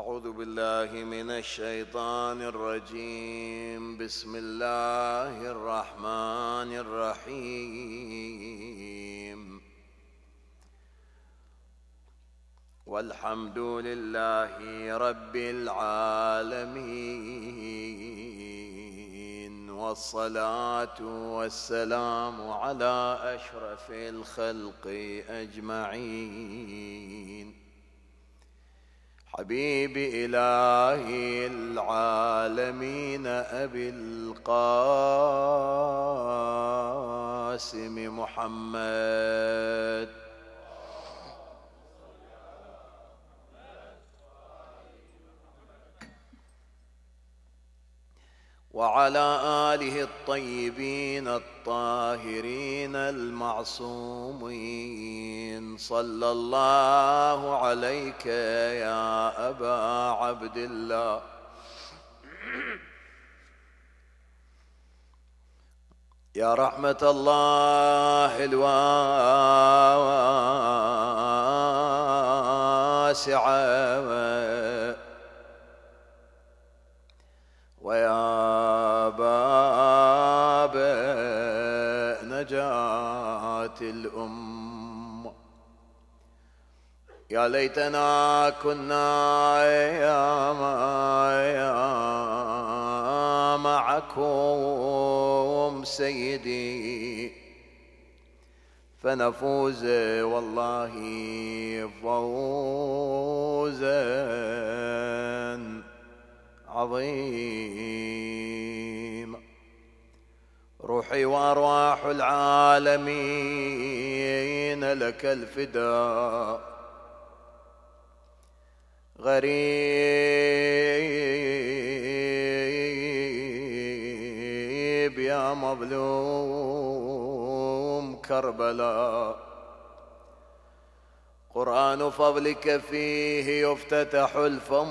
أعوذ بالله من الشيطان الرجيم بسم الله الرحمن الرحيم والحمد لله رب العالمين والصلاة والسلام على أشرف الخلق أجمعين حبيب إله العالمين أبي القاسم محمد وعلى آله الطيبين الطاهرين المعصومين صلى الله عليك يا أبا عبد الله يا رحمة الله الواسعة يا ليتنا كنا يا معكم سيدي فنفوز والله فوزا عظيما روحي وارواح العالمين لك الفداء غريب يا مظلوم كربلاء قرآن فضلك فيه يفتتح الفم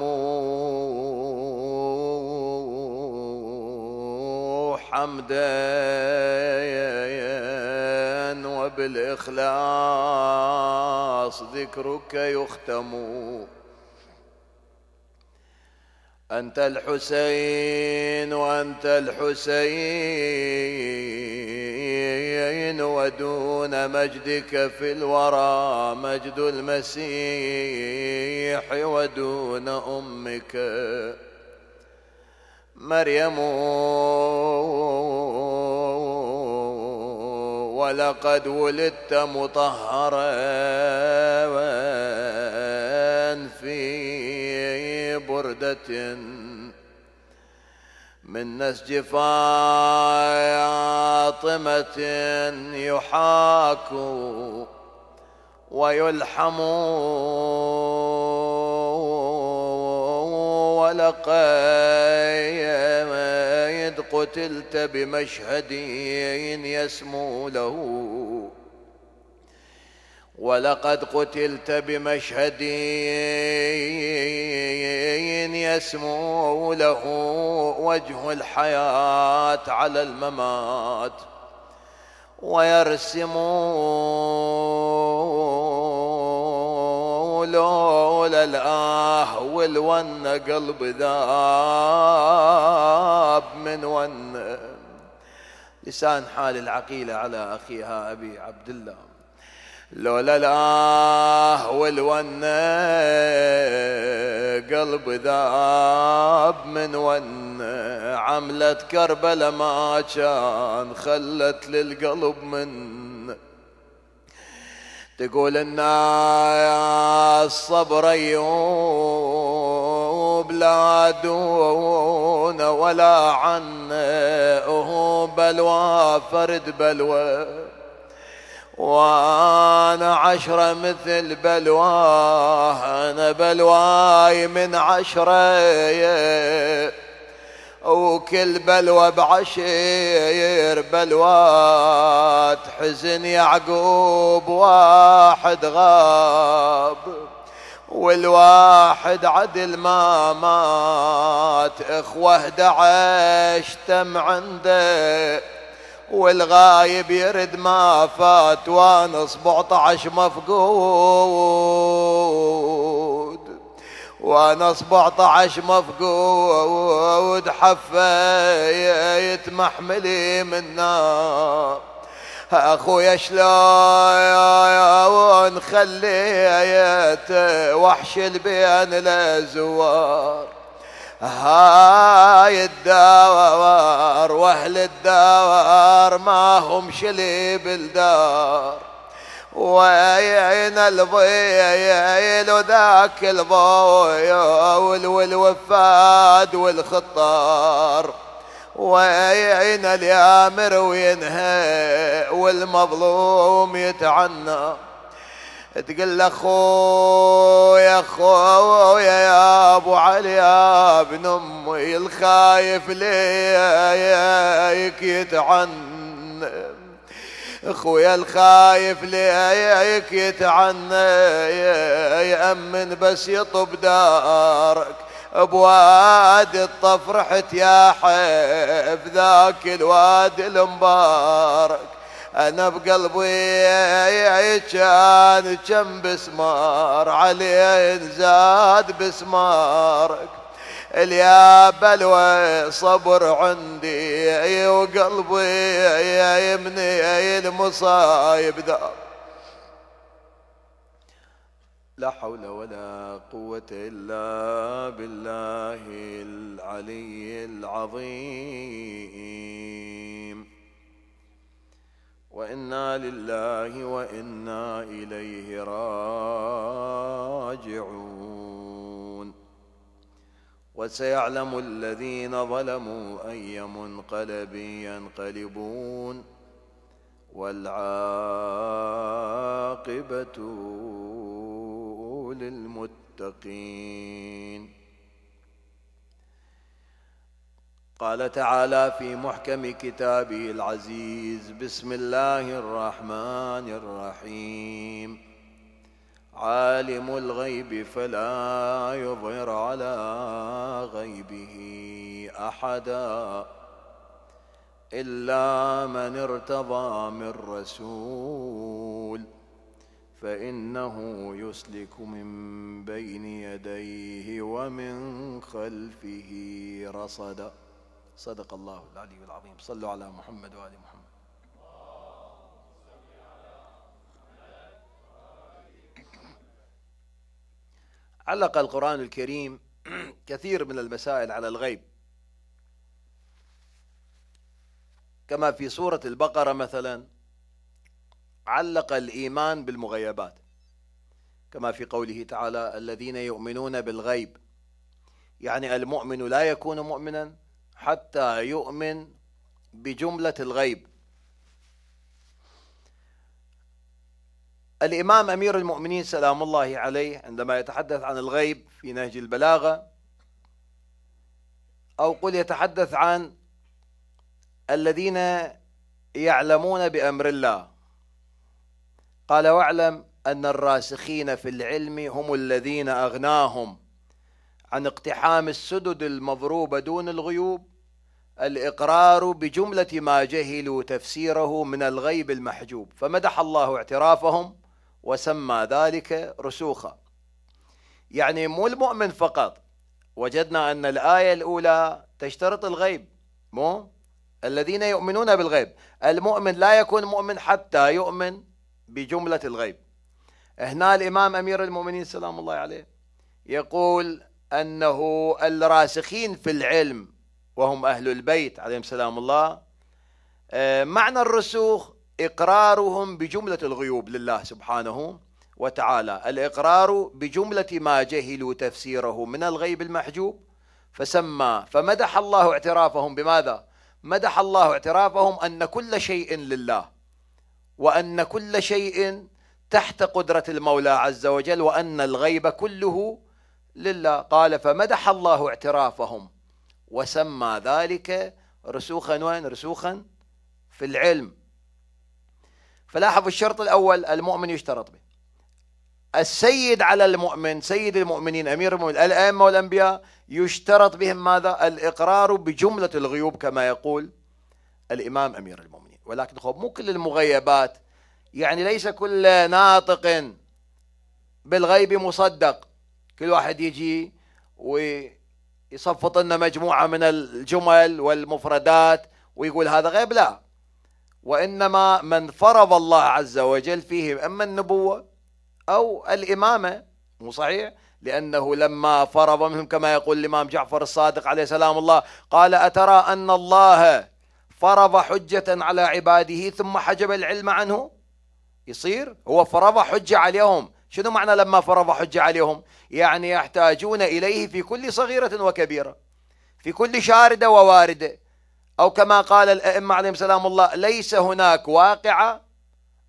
حمدا وبالإخلاص ذكرك يختم أنت الحسين وأنت الحسين ودون مجدك في الورى مجد المسيح ودون أمك مريم ولقد ولدت مطهرا في بقيدة من نسج فاطمة يحاك ويلحم ولقيد قتلت بمشهد يسمو له ولقد قتلت بمشهدين يسمو له وجه الحياة على الممات ويرسم لولا الآه والون قلب ذاب من ون لسان حال العقيلة على أخيها أبي عبد الله لولا الآه والونة قلب ذاب من ونة عملت كربلة ما كان خلت للقلب من تقول يا الصبر أيوب لا دون ولا عنه بلوى فرد بلوى وانا عشرة مثل بلواه انا بلواي من عشرة وكل بلوى بعشير بلوات حزن يعقوب واحد غاب والواحد عدل ما مات اخوه دعش تم عنده والغايب يرد ما فات وانا 17 مفقود وانا 17 مفقود حفيت محملي من نار اخويا شلون خليت وحش البيان لزوار هاي الدوار واهل الدوار ما هم شلي بالدار وين الضيل وذاك الضويا والوفاد والخطار وين اليامر وينهي والمظلوم يتعنى تقول له يا خويا يا ابو علي يا ابن امي الخايف ليك يتعنم اخويا الخايف ليك يتعنى يأمن بس يطب دارك بوادي الطفرحت يا حيف ذاك الوادي المبارك انا بقلبي كان كم بسمار علي زاد بسمارك اليا بلوى صبر عندي وقلبي يا المصايب ذا لا حول ولا قوة إلا بالله العلي العظيم وانا لله وانا اليه راجعون وسيعلم الذين ظلموا اي منقلب ينقلبون والعاقبه للمتقين قال تعالى في محكم كتابه العزيز بسم الله الرحمن الرحيم عالم الغيب فلا يظهر على غيبه احدا الا من ارتضى من رسول فانه يسلك من بين يديه ومن خلفه رصدا صدق الله العلي العظيم صلوا على محمد وآل محمد علق القرآن الكريم كثير من المسائل على الغيب كما في سورة البقرة مثلا علق الإيمان بالمغيبات كما في قوله تعالى الذين يؤمنون بالغيب يعني المؤمن لا يكون مؤمنا حتى يؤمن بجملة الغيب الإمام أمير المؤمنين سلام الله عليه عندما يتحدث عن الغيب في نهج البلاغة أو قل يتحدث عن الذين يعلمون بأمر الله قال واعلم أن الراسخين في العلم هم الذين أغناهم عن اقتحام السدد المضروبة دون الغيوب الإقرار بجملة ما جهلوا تفسيره من الغيب المحجوب فمدح الله اعترافهم وسمى ذلك رسوخا يعني مو المؤمن فقط وجدنا أن الآية الأولى تشترط الغيب مو الذين يؤمنون بالغيب المؤمن لا يكون مؤمن حتى يؤمن بجملة الغيب هنا الإمام أمير المؤمنين سلام الله عليه يقول أنه الراسخين في العلم وهم أهل البيت عليهم سلام الله آه، معنى الرسوخ إقرارهم بجملة الغيوب لله سبحانه وتعالى الإقرار بجملة ما جهلوا تفسيره من الغيب المحجوب فسمى فمدح الله اعترافهم بماذا مدح الله اعترافهم أن كل شيء لله وأن كل شيء تحت قدرة المولى عز وجل وأن الغيب كله لله قال فمدح الله اعترافهم وسمى ذلك رسوخا وين رسوخا في العلم فلاحظ الشرط الأول المؤمن يشترط به السيد على المؤمن سيد المؤمنين أمير المؤمنين الأئمة والأنبياء يشترط بهم ماذا الإقرار بجملة الغيوب كما يقول الإمام أمير المؤمنين ولكن خب مو كل المغيبات يعني ليس كل ناطق بالغيب مصدق كل واحد يجي وي يصفط لنا مجموعة من الجمل والمفردات ويقول هذا غيب لا وإنما من فرض الله عز وجل فيه إما النبوة أو الإمامة مو صحيح لأنه لما فرض منهم كما يقول الإمام جعفر الصادق عليه سلام الله قال أترى أن الله فرض حجة على عباده ثم حجب العلم عنه يصير هو فرض حجة عليهم شنو معنى لما فرض حجة عليهم يعني يحتاجون إليه في كل صغيرة وكبيرة في كل شاردة وواردة أو كما قال الأئمة عليهم سلام الله ليس هناك واقعة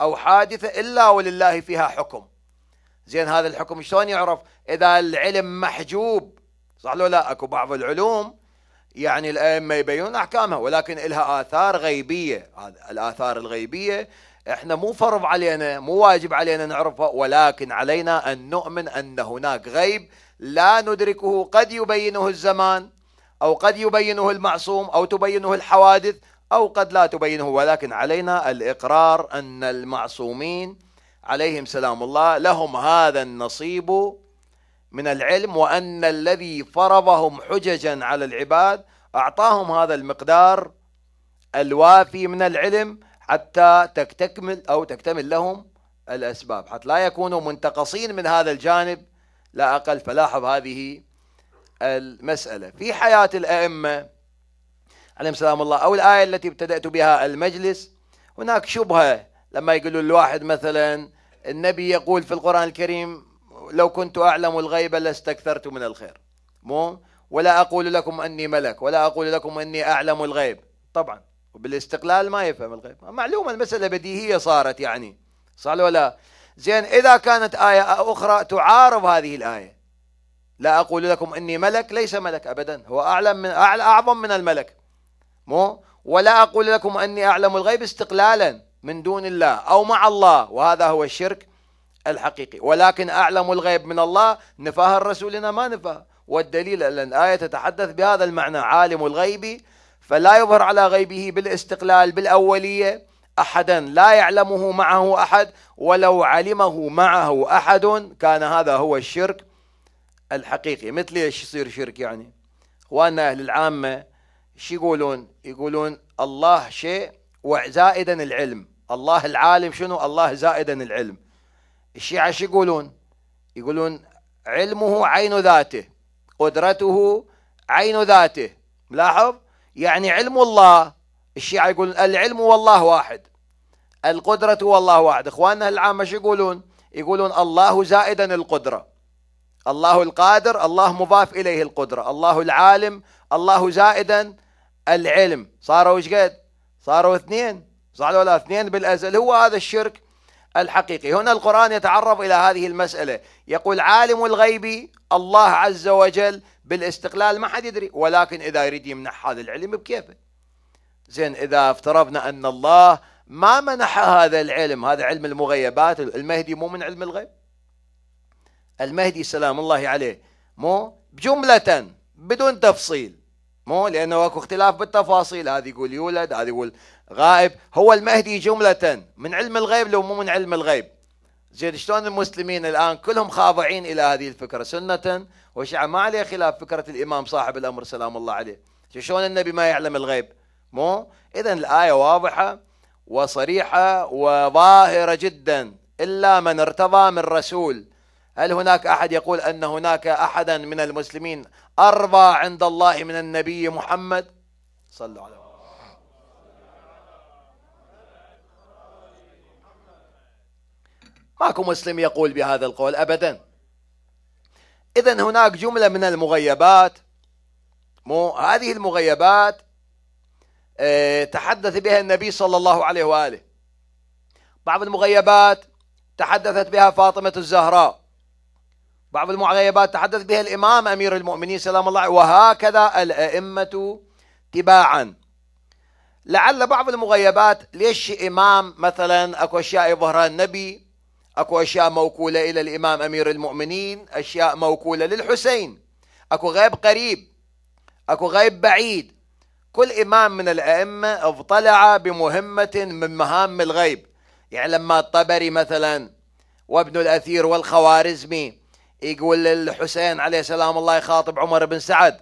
أو حادثة إلا ولله فيها حكم زين هذا الحكم شلون يعرف إذا العلم محجوب صح لو لا أكو بعض العلوم يعني الأئمة يبينون أحكامها ولكن لها آثار غيبية الآثار الغيبية احنا مو فرض علينا مو واجب علينا نعرفه ولكن علينا ان نؤمن ان هناك غيب لا ندركه قد يبينه الزمان او قد يبينه المعصوم او تبينه الحوادث او قد لا تبينه ولكن علينا الاقرار ان المعصومين عليهم سلام الله لهم هذا النصيب من العلم وان الذي فرضهم حججا على العباد اعطاهم هذا المقدار الوافي من العلم حتى تكتمل أو تكتمل لهم الأسباب حتى لا يكونوا منتقصين من هذا الجانب لا أقل فلاحظ هذه المسألة في حياة الأئمة عليهم سلام الله أو الآية التي ابتدأت بها المجلس هناك شبهة لما يقولوا الواحد مثلا النبي يقول في القرآن الكريم لو كنت أعلم الغيب لاستكثرت من الخير مو ولا أقول لكم أني ملك ولا أقول لكم أني أعلم الغيب طبعا وبالاستقلال ما يفهم الغيب معلومة المسألة بديهية صارت يعني صح ولا زين إذا كانت آية أخرى تعارض هذه الآية لا أقول لكم إني ملك ليس ملك أبدا هو أعلم من أعلى أعظم من الملك مو ولا أقول لكم أني أعلم الغيب استقلالا من دون الله أو مع الله وهذا هو الشرك الحقيقي ولكن أعلم الغيب من الله نفاها الرسول لنا ما نفاه والدليل أن الآية تتحدث بهذا المعنى عالم الغيب فلا يظهر على غيبه بالاستقلال بالاوليه احدا لا يعلمه معه احد ولو علمه معه احد كان هذا هو الشرك الحقيقي مثل ايش يصير شرك يعني اخواننا اهل العامه شو يقولون يقولون الله شيء وزائدا العلم الله العالم شنو الله زائدا العلم الشيعة شو يقولون يقولون علمه عين ذاته قدرته عين ذاته ملاحظ يعني علم الله الشيعة يقولون العلم والله واحد القدرة والله واحد إخواننا العامة شو يقولون يقولون الله زائدا القدرة الله القادر الله مضاف إليه القدرة الله العالم الله زائدا العلم صاروا ايش قد صاروا اثنين صاروا اثنين بالأزل هو هذا الشرك الحقيقي هنا القرآن يتعرض إلى هذه المسألة يقول عالم الغيب الله عز وجل بالاستقلال ما حد يدري ولكن إذا يريد يمنح هذا العلم بكيفه زين إذا افترضنا أن الله ما منح هذا العلم هذا علم المغيبات المهدي مو من علم الغيب المهدي سلام الله عليه مو جملة بدون تفصيل مو لأنه اكو اختلاف بالتفاصيل هذا يقول يولد هذا يقول غائب هو المهدي جملة من علم الغيب لو مو من علم الغيب زين شلون المسلمين الان كلهم خاضعين الى هذه الفكره سنه وشيعه ما عليه خلاف فكره الامام صاحب الامر سلام الله عليه شلون النبي ما يعلم الغيب مو اذا الايه واضحه وصريحه وظاهره جدا الا من ارتضى من رسول هل هناك احد يقول ان هناك احدا من المسلمين ارضى عند الله من النبي محمد صلى الله عليه وسلم ماكو مسلم يقول بهذا القول أبدا إذا هناك جملة من المغيبات مو هذه المغيبات آه، تحدث بها النبي صلى الله عليه وآله بعض المغيبات تحدثت بها فاطمة الزهراء بعض المغيبات تحدث بها الإمام أمير المؤمنين سلام الله عليه وهكذا الأئمة تباعا لعل بعض المغيبات ليش إمام مثلا أكو أشياء يظهرها النبي اكو اشياء موكوله الى الامام امير المؤمنين اشياء موكوله للحسين اكو غيب قريب اكو غيب بعيد كل امام من الائمه اضطلع بمهمه من مهام الغيب يعني لما الطبري مثلا وابن الاثير والخوارزمي يقول للحسين عليه السلام الله يخاطب عمر بن سعد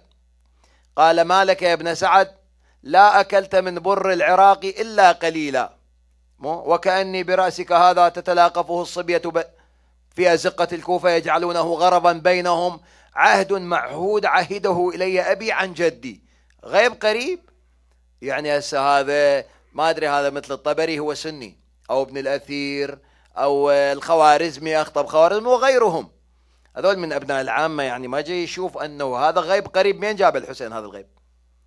قال ما لك يا ابن سعد لا اكلت من بر العراق الا قليلا وكأني برأسك هذا تتلاقفه الصبية في أزقة الكوفة يجعلونه غرضا بينهم عهد معهود عهده إلي أبي عن جدي غيب قريب يعني هسه هذا ما أدري هذا مثل الطبري هو سني أو ابن الأثير أو الخوارزمي أخطب خوارزمي وغيرهم هذول من أبناء العامة يعني ما جاي يشوف أنه هذا غيب قريب مين جاب الحسين هذا الغيب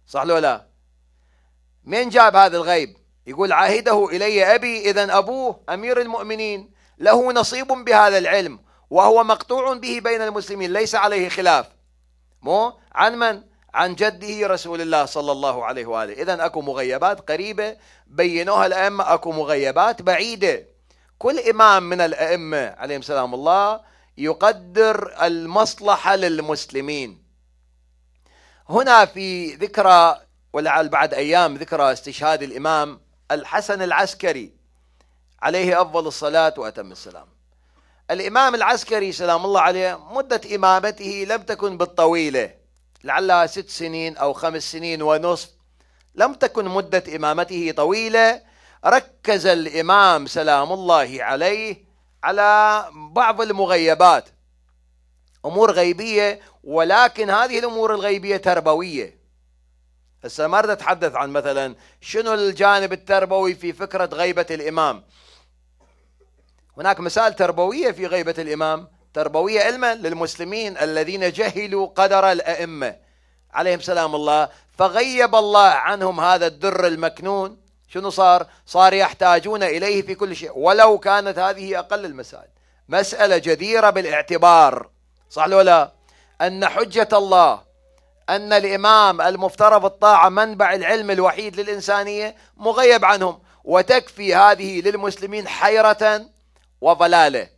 صح لو لا مين جاب هذا الغيب يقول عهده إلي أبي إذا أبوه أمير المؤمنين له نصيب بهذا العلم وهو مقطوع به بين المسلمين ليس عليه خلاف مو عن من عن جده رسول الله صلى الله عليه وآله إذا أكو مغيبات قريبة بينوها الأئمة أكو مغيبات بعيدة كل إمام من الأئمة عليهم سلام الله يقدر المصلحة للمسلمين هنا في ذكرى ولعل بعد أيام ذكرى استشهاد الإمام الحسن العسكري عليه أفضل الصلاة وأتم السلام الإمام العسكري سلام الله عليه مدة إمامته لم تكن بالطويلة لعلها ست سنين أو خمس سنين ونصف لم تكن مدة إمامته طويلة ركز الإمام سلام الله عليه على بعض المغيبات أمور غيبية ولكن هذه الأمور الغيبية تربوية هسه ما اريد اتحدث عن مثلا شنو الجانب التربوي في فكره غيبه الامام هناك مسائل تربويه في غيبه الامام تربويه علما للمسلمين الذين جهلوا قدر الائمه عليهم سلام الله فغيب الله عنهم هذا الدر المكنون شنو صار؟ صار يحتاجون اليه في كل شيء ولو كانت هذه اقل المسائل مساله جديره بالاعتبار صح لو لا؟ ان حجه الله أن الإمام المفترض الطاعة منبع العلم الوحيد للإنسانية مغيب عنهم وتكفي هذه للمسلمين حيرة وضلالة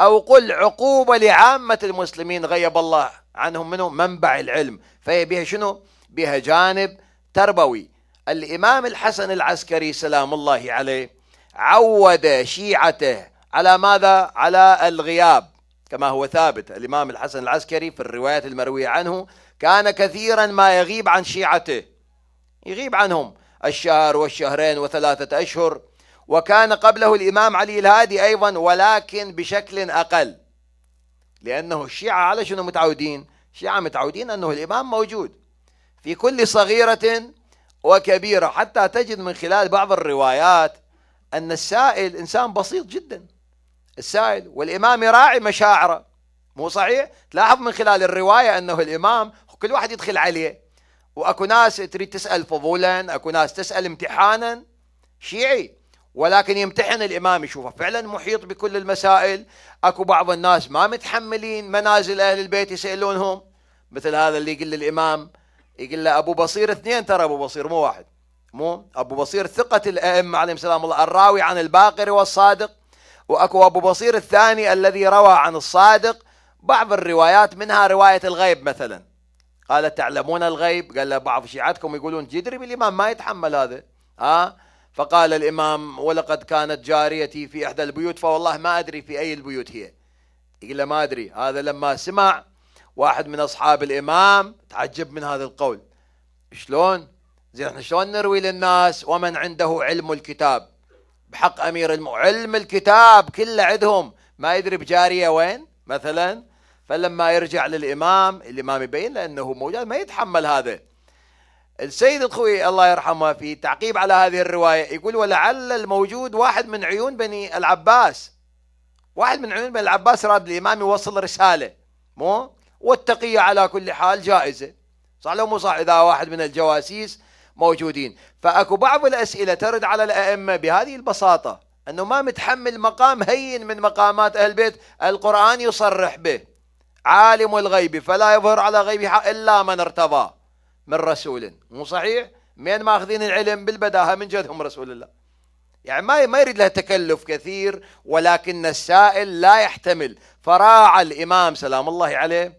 أو قل عقوبة لعامة المسلمين غيب الله عنهم منه منبع العلم فهي بها شنو؟ بها جانب تربوي الإمام الحسن العسكري سلام الله عليه عود شيعته على ماذا؟ على الغياب كما هو ثابت الإمام الحسن العسكري في الروايات المروية عنه كان كثيرا ما يغيب عن شيعته يغيب عنهم الشهر والشهرين وثلاثة أشهر وكان قبله الإمام علي الهادي أيضا ولكن بشكل أقل لأنه الشيعة على شنو متعودين الشيعة متعودين أنه الإمام موجود في كل صغيرة وكبيرة حتى تجد من خلال بعض الروايات أن السائل إنسان بسيط جدا السائل والإمام يراعي مشاعره مو صحيح تلاحظ من خلال الرواية أنه الإمام كل واحد يدخل عليه واكو ناس تريد تسال فضولا اكو ناس تسال امتحانا شيعي ولكن يمتحن الامام يشوفه فعلا محيط بكل المسائل اكو بعض الناس ما متحملين منازل اهل البيت يسالونهم مثل هذا اللي يقول للامام يقول له ابو بصير اثنين ترى ابو بصير مو واحد مو ابو بصير ثقه الائمه عليهم سلام الله الراوي عن الباقر والصادق واكو ابو بصير الثاني الذي روى عن الصادق بعض الروايات منها روايه الغيب مثلا قال تعلمون الغيب قال له بعض شيعتكم يقولون جدري بالإمام ما يتحمل هذا ها آه؟ فقال الإمام ولقد كانت جاريتي في إحدى البيوت فوالله ما أدري في أي البيوت هي يقول له ما أدري هذا لما سمع واحد من أصحاب الإمام تعجب من هذا القول شلون زين احنا شلون نروي للناس ومن عنده علم الكتاب بحق أمير المؤمنين علم الكتاب كله عندهم ما يدري بجارية وين مثلا فلما يرجع للإمام الإمام يبين له أنه موجود ما يتحمل هذا السيد الخوي الله يرحمه في تعقيب على هذه الرواية يقول ولعل الموجود واحد من عيون بني العباس واحد من عيون بني العباس راد الإمام يوصل رسالة مو والتقية على كل حال جائزة صح لو مو صح إذا واحد من الجواسيس موجودين فأكو بعض الأسئلة ترد على الأئمة بهذه البساطة أنه ما متحمل مقام هين من مقامات أهل البيت القرآن يصرح به عالم الغيب فلا يظهر على غيبه إلا من ارتضى من رسول مو صحيح من ماخذين العلم بالبداهة من جدهم رسول الله يعني ما ما يريد لها تكلف كثير ولكن السائل لا يحتمل فراعى الإمام سلام الله عليه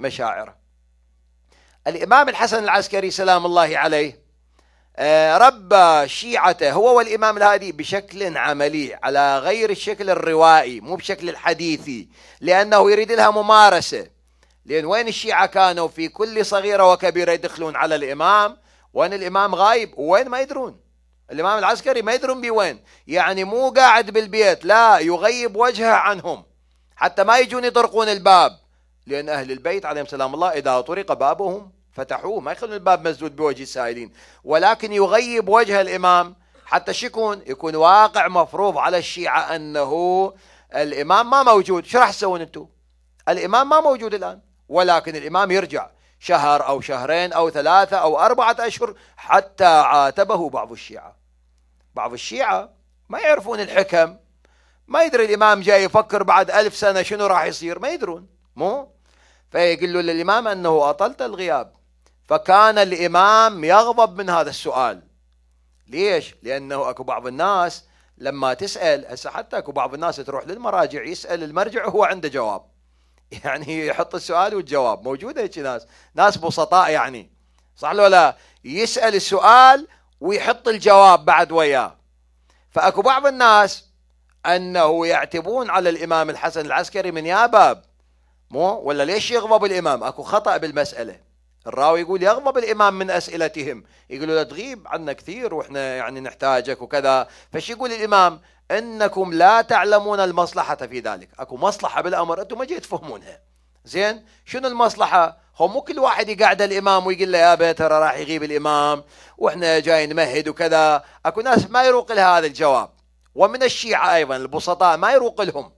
مشاعره الإمام الحسن العسكري سلام الله عليه آه، ربى شيعته هو والإمام الهادي بشكل عملي على غير الشكل الروائي مو بشكل الحديثي لأنه يريد لها ممارسة لأن وين الشيعة كانوا في كل صغيرة وكبيرة يدخلون على الإمام وين الإمام غايب وين ما يدرون الإمام العسكري ما يدرون بوين يعني مو قاعد بالبيت لا يغيب وجهه عنهم حتى ما يجون يطرقون الباب لأن أهل البيت عليهم سلام الله إذا طرق بابهم فتحوه ما يخلون الباب مسدود بوجه السائلين ولكن يغيب وجه الإمام حتى شكون يكون واقع مفروض على الشيعة أنه الإمام ما موجود شو راح تسوون أنتم الإمام ما موجود الآن ولكن الإمام يرجع شهر أو شهرين أو ثلاثة أو أربعة أشهر حتى عاتبه بعض الشيعة بعض الشيعة ما يعرفون الحكم ما يدري الإمام جاي يفكر بعد ألف سنة شنو راح يصير ما يدرون مو فيقول له للإمام أنه أطلت الغياب فكان الإمام يغضب من هذا السؤال ليش؟ لأنه أكو بعض الناس لما تسأل هسه حتى أكو بعض الناس تروح للمراجع يسأل المرجع وهو عنده جواب يعني يحط السؤال والجواب موجودة هيك ناس ناس بسطاء يعني صح لو لا يسأل السؤال ويحط الجواب بعد وياه فأكو بعض الناس أنه يعتبون على الإمام الحسن العسكري من يا باب مو ولا ليش يغضب الإمام أكو خطأ بالمسألة الراوي يقول يغضب الامام من اسئلتهم يقولوا له تغيب عنا كثير واحنا يعني نحتاجك وكذا فش يقول الامام انكم لا تعلمون المصلحه في ذلك اكو مصلحه بالامر انتم ما جيت تفهمونها زين شنو المصلحه هو مو كل واحد يقعد الامام ويقول له يا بيت ترى راح يغيب الامام واحنا جايين نمهد وكذا اكو ناس ما يروق لها هذا الجواب ومن الشيعه ايضا البسطاء ما يروق لهم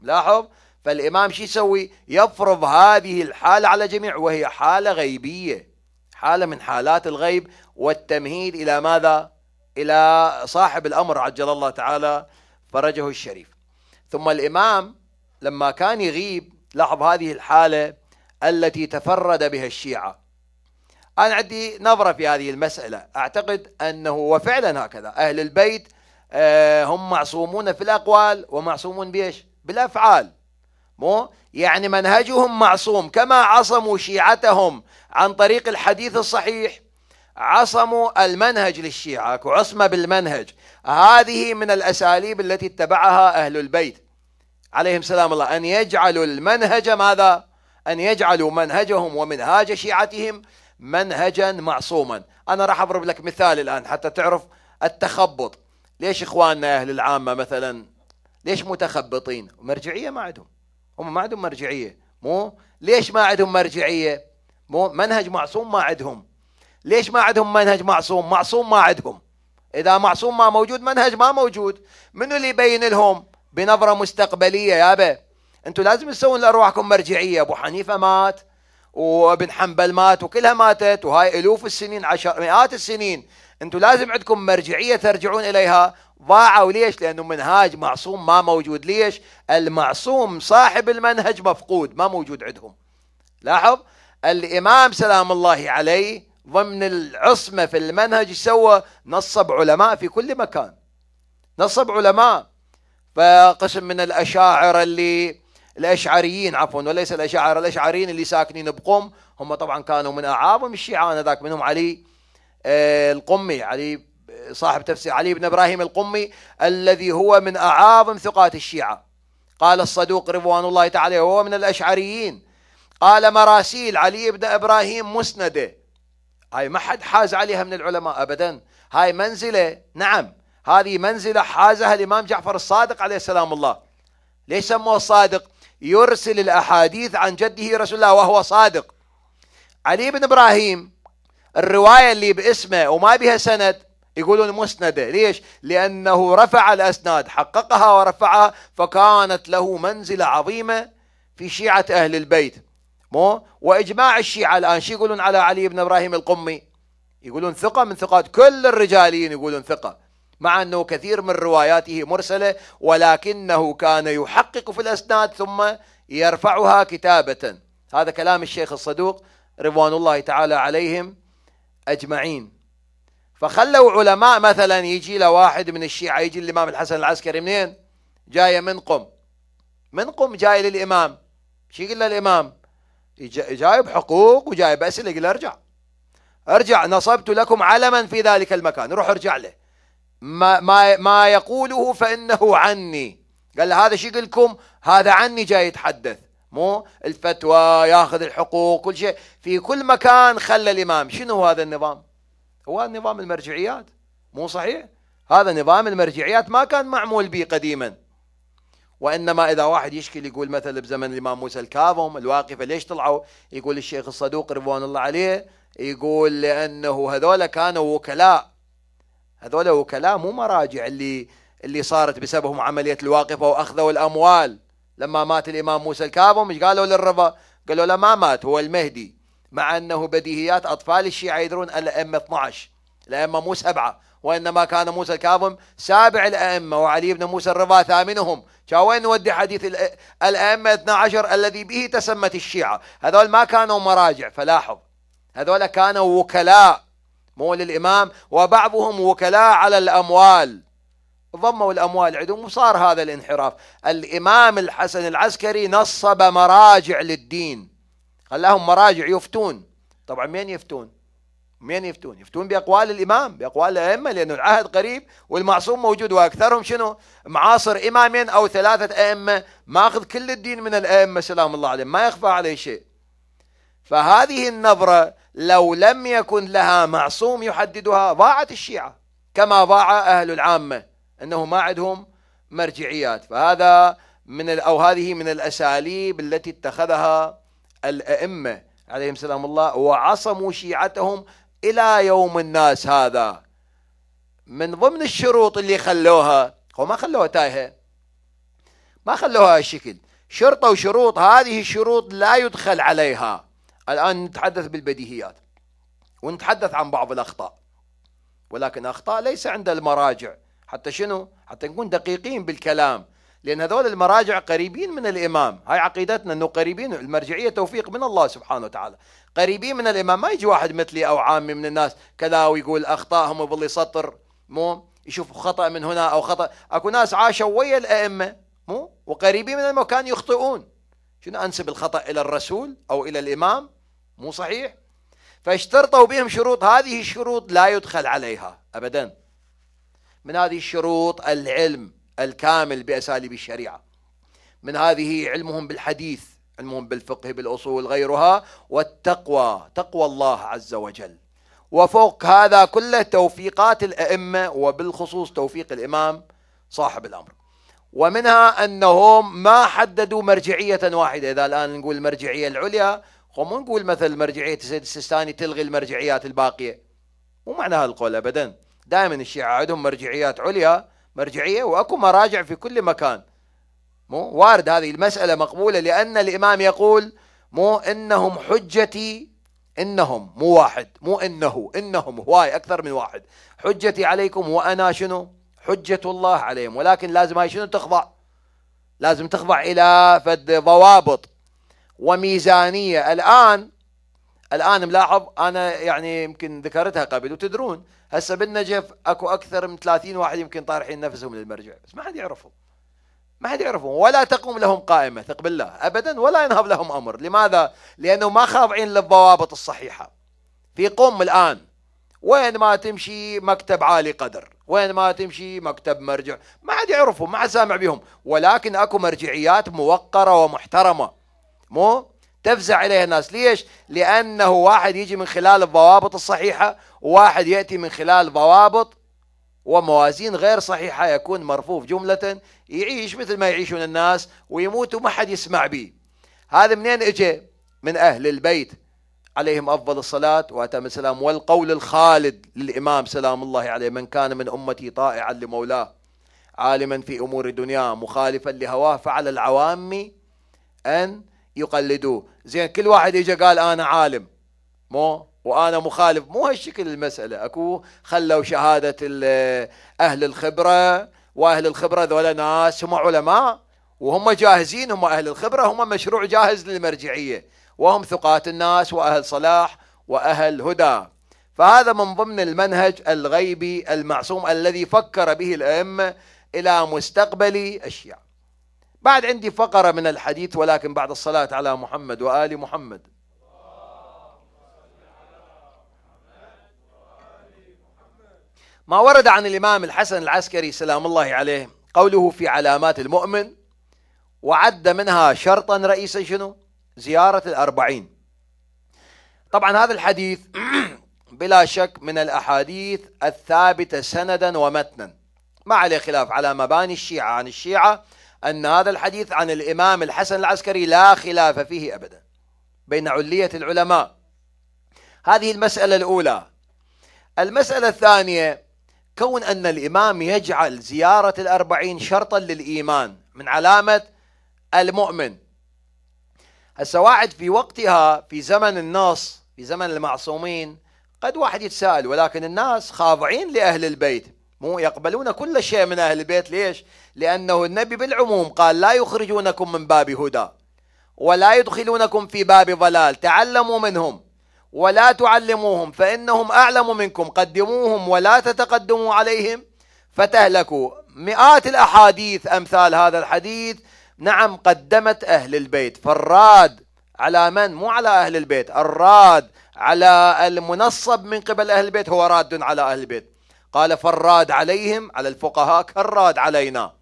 لاحظ فالإمام شو يسوي يفرض هذه الحالة على جميع وهي حالة غيبية حالة من حالات الغيب والتمهيد إلى ماذا إلى صاحب الأمر عجل الله تعالى فرجه الشريف ثم الإمام لما كان يغيب لاحظ هذه الحالة التي تفرد بها الشيعة أنا عندي نظرة في هذه المسألة أعتقد أنه وفعلا هكذا أهل البيت آه، هم معصومون في الأقوال ومعصومون بإيش بالأفعال مو يعني منهجهم معصوم كما عصموا شيعتهم عن طريق الحديث الصحيح عصموا المنهج للشيعة عصمة بالمنهج هذه من الأساليب التي اتبعها أهل البيت عليهم سلام الله أن يجعلوا المنهج ماذا؟ أن يجعلوا منهجهم ومنهاج شيعتهم منهجا معصوما أنا راح أضرب لك مثال الآن حتى تعرف التخبط ليش إخواننا أهل العامة مثلا ليش متخبطين مرجعية ما عندهم هم ما عندهم مرجعيه مو ليش ما عندهم مرجعيه مو منهج معصوم ما عندهم ليش ما عندهم منهج معصوم معصوم ما عندهم اذا معصوم ما موجود منهج ما موجود منو اللي يبين لهم بنظره مستقبليه يابا انتوا لازم تسوون لارواحكم مرجعيه ابو حنيفه مات وابن حنبل مات وكلها ماتت وهاي الوف السنين عشر مئات السنين انتوا لازم عندكم مرجعيه ترجعون اليها ضاعوا ليش لأنه منهاج معصوم ما موجود ليش المعصوم صاحب المنهج مفقود ما موجود عندهم لاحظ الإمام سلام الله عليه ضمن العصمة في المنهج سوى نصب علماء في كل مكان نصب علماء فقسم من الأشاعرة اللي الأشعريين عفوا وليس الأشاعرة الأشعريين اللي ساكنين بقم هم طبعا كانوا من أعاظم الشيعة ذاك منهم علي آه، القمي علي صاحب تفسير علي بن إبراهيم القمي الذي هو من أعاظم ثقات الشيعة قال الصدوق رضوان الله تعالى وهو من الأشعريين قال مراسيل علي بن إبراهيم مسنده هاي ما حد حاز عليها من العلماء أبدا هاي منزلة نعم هذه منزلة حازها الإمام جعفر الصادق عليه السلام الله ليش سموه الصادق يرسل الأحاديث عن جده رسول الله وهو صادق علي بن إبراهيم الرواية اللي باسمه وما بها سند يقولون مسندة ليش لأنه رفع الأسناد حققها ورفعها فكانت له منزلة عظيمة في شيعة أهل البيت مو وإجماع الشيعة الآن شو يقولون على علي بن إبراهيم القمي يقولون ثقة من ثقات كل الرجاليين يقولون ثقة مع أنه كثير من رواياته مرسلة ولكنه كان يحقق في الأسناد ثم يرفعها كتابة هذا كلام الشيخ الصدوق رضوان الله تعالى عليهم أجمعين فخلوا علماء مثلا يجي له واحد من الشيعة يجي الإمام الحسن العسكري منين جاية من قم من قم جاي للإمام شو يقول له الإمام جايب حقوق وجايب أسئلة يقول ارجع ارجع نصبت لكم علما في ذلك المكان روح ارجع له ما, ما, ما يقوله فإنه عني قال له هذا شو يقول لكم هذا عني جاي يتحدث مو الفتوى ياخذ الحقوق كل شيء في كل مكان خلى الإمام شنو هذا النظام هو نظام المرجعيات مو صحيح هذا نظام المرجعيات ما كان معمول به قديما وإنما إذا واحد يشكل يقول مثلا بزمن الإمام موسى الكاظم الواقفة ليش طلعوا يقول الشيخ الصدوق رضوان الله عليه يقول لأنه هذول كانوا وكلاء هذول وكلاء مو مراجع اللي اللي صارت بسببهم عملية الواقفة وأخذوا الأموال لما مات الإمام موسى الكاظم قالوا للرضا قالوا له ما مات هو المهدي مع أنه بديهيات أطفال الشيعة يدرون الأئمة 12 الأئمة مو سبعة وإنما كان موسى الكاظم سابع الأئمة وعلي بن موسى الرضا ثامنهم وين نودي حديث الأئمة 12 الذي به تسمت الشيعة هذول ما كانوا مراجع فلاحظ هذول كانوا وكلاء مو للإمام وبعضهم وكلاء على الأموال ضموا الأموال عندهم وصار هذا الانحراف الإمام الحسن العسكري نصب مراجع للدين خلاهم مراجع يفتون طبعا مين يفتون مين يفتون يفتون بأقوال الإمام بأقوال الأئمة لأنه العهد قريب والمعصوم موجود وأكثرهم شنو معاصر إمامين أو ثلاثة أئمة ماخذ كل الدين من الأئمة سلام الله عليهم ما يخفى عليه شيء فهذه النظرة لو لم يكن لها معصوم يحددها ضاعت الشيعة كما ضاع أهل العامة أنه ما عندهم مرجعيات فهذا من أو هذه من الأساليب التي اتخذها الأئمة عليهم سلام الله وعصموا شيعتهم إلى يوم الناس هذا من ضمن الشروط اللي خلوها هو ما خلوها تايهة ما خلوها هالشكل شرطة وشروط هذه الشروط لا يدخل عليها الآن نتحدث بالبديهيات ونتحدث عن بعض الأخطاء ولكن أخطاء ليس عند المراجع حتى شنو حتى نكون دقيقين بالكلام لأن هذول المراجع قريبين من الإمام هاي عقيدتنا أنه قريبين المرجعية توفيق من الله سبحانه وتعالى قريبين من الإمام ما يجي واحد مثلي أو عامي من الناس كذا ويقول أخطائهم وباللي سطر مو يشوف خطأ من هنا أو خطأ أكو ناس عاشوا ويا الأئمة مو وقريبين من المكان يخطئون شنو أنسب الخطأ إلى الرسول أو إلى الإمام مو صحيح فاشترطوا بهم شروط هذه الشروط لا يدخل عليها أبدا من هذه الشروط العلم الكامل بأساليب الشريعة من هذه علمهم بالحديث علمهم بالفقه بالأصول غيرها والتقوى تقوى الله عز وجل وفوق هذا كله توفيقات الأئمة وبالخصوص توفيق الإمام صاحب الأمر ومنها أنهم ما حددوا مرجعية واحدة إذا الآن نقول المرجعية العليا هم نقول مثل مرجعية السيد السيستاني تلغي المرجعيات الباقية مو معنى هالقول أبدا دائما الشيعة عندهم مرجعيات عليا مرجعية وأكو مراجع في كل مكان مو وارد هذه المسألة مقبولة لأن الإمام يقول مو إنهم حجتي إنهم مو واحد مو إنه إنهم هواي أكثر من واحد حجتي عليكم وأنا شنو حجة الله عليهم ولكن لازم هاي شنو تخضع لازم تخضع إلى فد ضوابط وميزانية الآن الان ملاحظ انا يعني يمكن ذكرتها قبل وتدرون هسه بالنجف اكو اكثر من 30 واحد يمكن طارحين نفسهم للمرجع بس ما حد يعرفهم ما حد يعرفهم ولا تقوم لهم قائمه ثق بالله ابدا ولا ينهض لهم امر لماذا؟ لانه ما خاضعين للضوابط الصحيحه في قم الان وين ما تمشي مكتب عالي قدر وين ما تمشي مكتب مرجع ما حد يعرفهم ما حد سامع بهم ولكن اكو مرجعيات موقره ومحترمه مو تفزع إليها الناس ليش؟ لأنه واحد يجي من خلال الضوابط الصحيحة وواحد يأتي من خلال ضوابط وموازين غير صحيحة يكون مرفوف جملة يعيش مثل ما يعيشون الناس ويموت وما حد يسمع به هذا منين اجى من أهل البيت عليهم أفضل الصلاة وأتم السلام والقول الخالد للإمام سلام الله عليه من كان من أمتي طائعا لمولاه عالما في أمور الدنيا مخالفا لهواه فعلى العوام أن يقلدوه زين كل واحد اجى قال انا عالم مو وانا مخالف مو هالشكل المساله اكو خلوا شهاده اهل الخبره واهل الخبره ذولا ناس هم علماء وهم جاهزين هم اهل الخبره هم مشروع جاهز للمرجعيه وهم ثقات الناس واهل صلاح واهل هدى فهذا من ضمن المنهج الغيبي المعصوم الذي فكر به الائمه الى مستقبل الشيعه بعد عندي فقرة من الحديث ولكن بعد الصلاة على محمد وآل محمد ما ورد عن الإمام الحسن العسكري سلام الله عليه قوله في علامات المؤمن وعد منها شرطا رئيسا شنو زيارة الأربعين طبعا هذا الحديث بلا شك من الأحاديث الثابتة سندا ومتنا ما عليه خلاف على مباني الشيعة عن الشيعة أن هذا الحديث عن الإمام الحسن العسكري لا خلاف فيه أبدا بين علية العلماء هذه المسألة الأولى المسألة الثانية كون أن الإمام يجعل زيارة الأربعين شرطا للإيمان من علامة المؤمن السواعد في وقتها في زمن النص في زمن المعصومين قد واحد يتساءل ولكن الناس خاضعين لأهل البيت مو يقبلون كل شيء من أهل البيت ليش لأنه النبي بالعموم قال لا يخرجونكم من باب هدى ولا يدخلونكم في باب ضلال تعلموا منهم ولا تعلموهم فإنهم أعلم منكم قدموهم ولا تتقدموا عليهم فتهلكوا مئات الأحاديث أمثال هذا الحديث نعم قدمت أهل البيت فالراد على من مو على أهل البيت الراد على المنصب من قبل أهل البيت هو راد على أهل البيت قال فالراد عليهم على الفقهاء كالراد علينا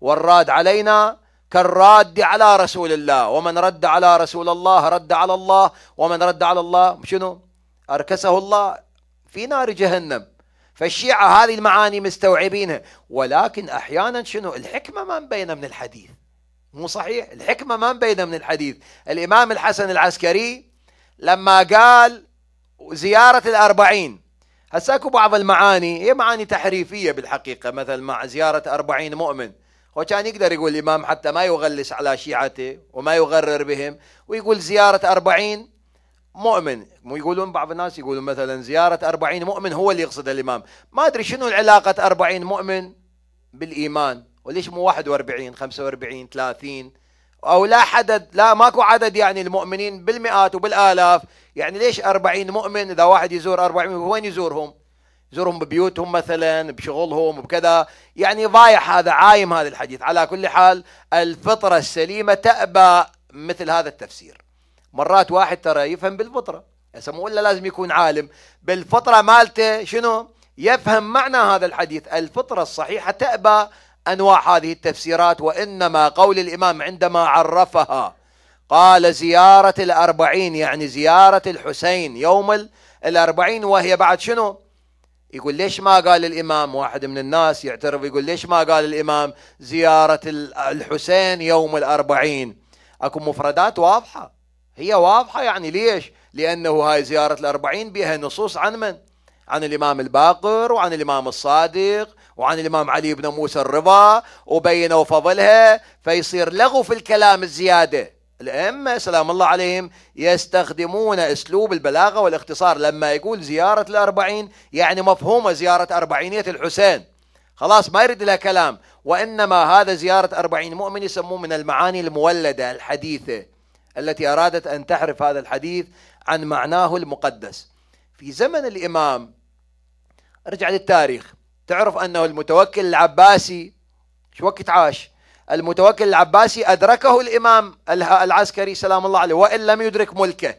والراد علينا كالراد على رسول الله ومن رد على رسول الله رد على الله ومن رد على الله شنو أركسه الله في نار جهنم فالشيعة هذه المعاني مستوعبينها ولكن أحيانا شنو الحكمة ما مبينة من الحديث مو صحيح الحكمة ما مبينة من الحديث الإمام الحسن العسكري لما قال زيارة الأربعين اكو بعض المعاني هي معاني تحريفية بالحقيقة مثل مع زيارة أربعين مؤمن هو كان يقدر يقول الإمام حتى ما يغلس على شيعته وما يغرر بهم ويقول زيارة أربعين مؤمن مو يقولون بعض الناس يقولون مثلا زيارة أربعين مؤمن هو اللي يقصد الإمام ما أدري شنو العلاقة أربعين مؤمن بالإيمان وليش مو 41 45 30 أو لا حدد لا ماكو عدد يعني المؤمنين بالمئات وبالآلاف يعني ليش 40 مؤمن إذا واحد يزور 40 وين يزورهم يزورهم ببيوتهم مثلا بشغلهم بكذا يعني ضايع هذا عايم هذا الحديث على كل حال الفطرة السليمة تأبى مثل هذا التفسير مرات واحد ترى يفهم بالفطرة هسه مو إلا لازم يكون عالم بالفطرة مالته شنو يفهم معنى هذا الحديث الفطرة الصحيحة تأبى أنواع هذه التفسيرات وإنما قول الإمام عندما عرفها قال زيارة الأربعين يعني زيارة الحسين يوم الأربعين وهي بعد شنو يقول ليش ما قال الإمام واحد من الناس يعترف يقول ليش ما قال الإمام زيارة الحسين يوم الأربعين أكو مفردات واضحة هي واضحة يعني ليش لأنه هاي زيارة الأربعين بها نصوص عن من عن الإمام الباقر وعن الإمام الصادق وعن الإمام علي بن موسى الرضا وبينوا فضلها فيصير لغو في الكلام الزيادة الأئمة سلام الله عليهم يستخدمون أسلوب البلاغة والاختصار لما يقول زيارة الأربعين يعني مفهومة زيارة أربعينية الحسين خلاص ما يرد لها كلام وإنما هذا زيارة أربعين مؤمن يسموه من المعاني المولدة الحديثة التي أرادت أن تحرف هذا الحديث عن معناه المقدس في زمن الإمام ارجع للتاريخ تعرف أنه المتوكل العباسي شو وقت عاش المتوكل العباسي أدركه الإمام العسكري سلام الله عليه وإن لم يدرك ملكه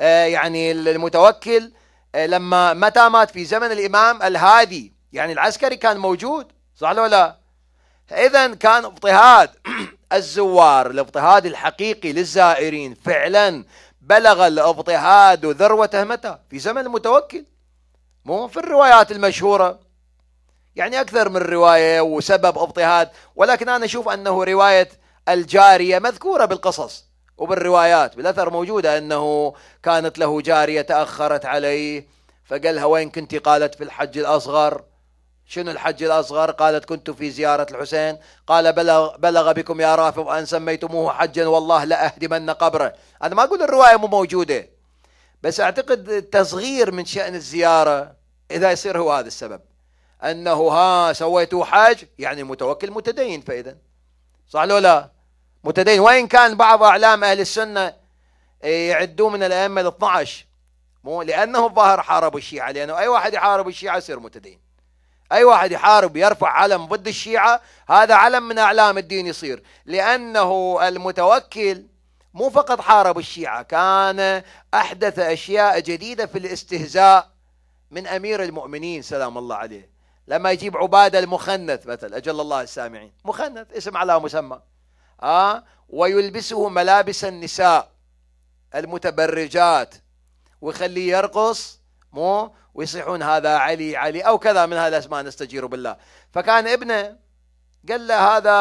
آه، يعني المتوكل آه، لما متى مات في زمن الإمام الهادي يعني العسكري كان موجود صح ولا لا إذا كان اضطهاد الزوار الاضطهاد الحقيقي للزائرين فعلا بلغ الاضطهاد ذروته متى في زمن المتوكل مو في الروايات المشهورة يعني أكثر من رواية وسبب اضطهاد ولكن أنا أشوف أنه رواية الجارية مذكورة بالقصص وبالروايات بالأثر موجودة أنه كانت له جارية تأخرت عليه فقالها وين كنت قالت في الحج الأصغر شنو الحج الأصغر قالت كنت في زيارة الحسين قال بلغ, بلغ بكم يا رافض أن سميتموه حجا والله لأهدمن قبره انا ما اقول الروايه مو موجوده بس اعتقد التصغير من شان الزياره اذا يصير هو هذا السبب انه ها سويتوا حاج يعني المتوكل متدين فاذا صح لو لا متدين وان كان بعض اعلام اهل السنه آه، يعدوه من الائمه ال 12 مو لانه الظاهر حاربوا الشيعه لانه اي واحد يحارب الشيعه يصير متدين اي واحد يحارب يرفع علم ضد الشيعه هذا علم من اعلام الدين يصير لانه المتوكل مو فقط حارب الشيعة كان أحدث أشياء جديدة في الاستهزاء من أمير المؤمنين سلام الله عليه لما يجيب عبادة المخنث مثلا أجل الله السامعين مخنث اسم على مسمى آه ويلبسه ملابس النساء المتبرجات ويخليه يرقص مو ويصيحون هذا علي علي أو كذا من هذه الأسماء نستجير بالله فكان ابنه قال له هذا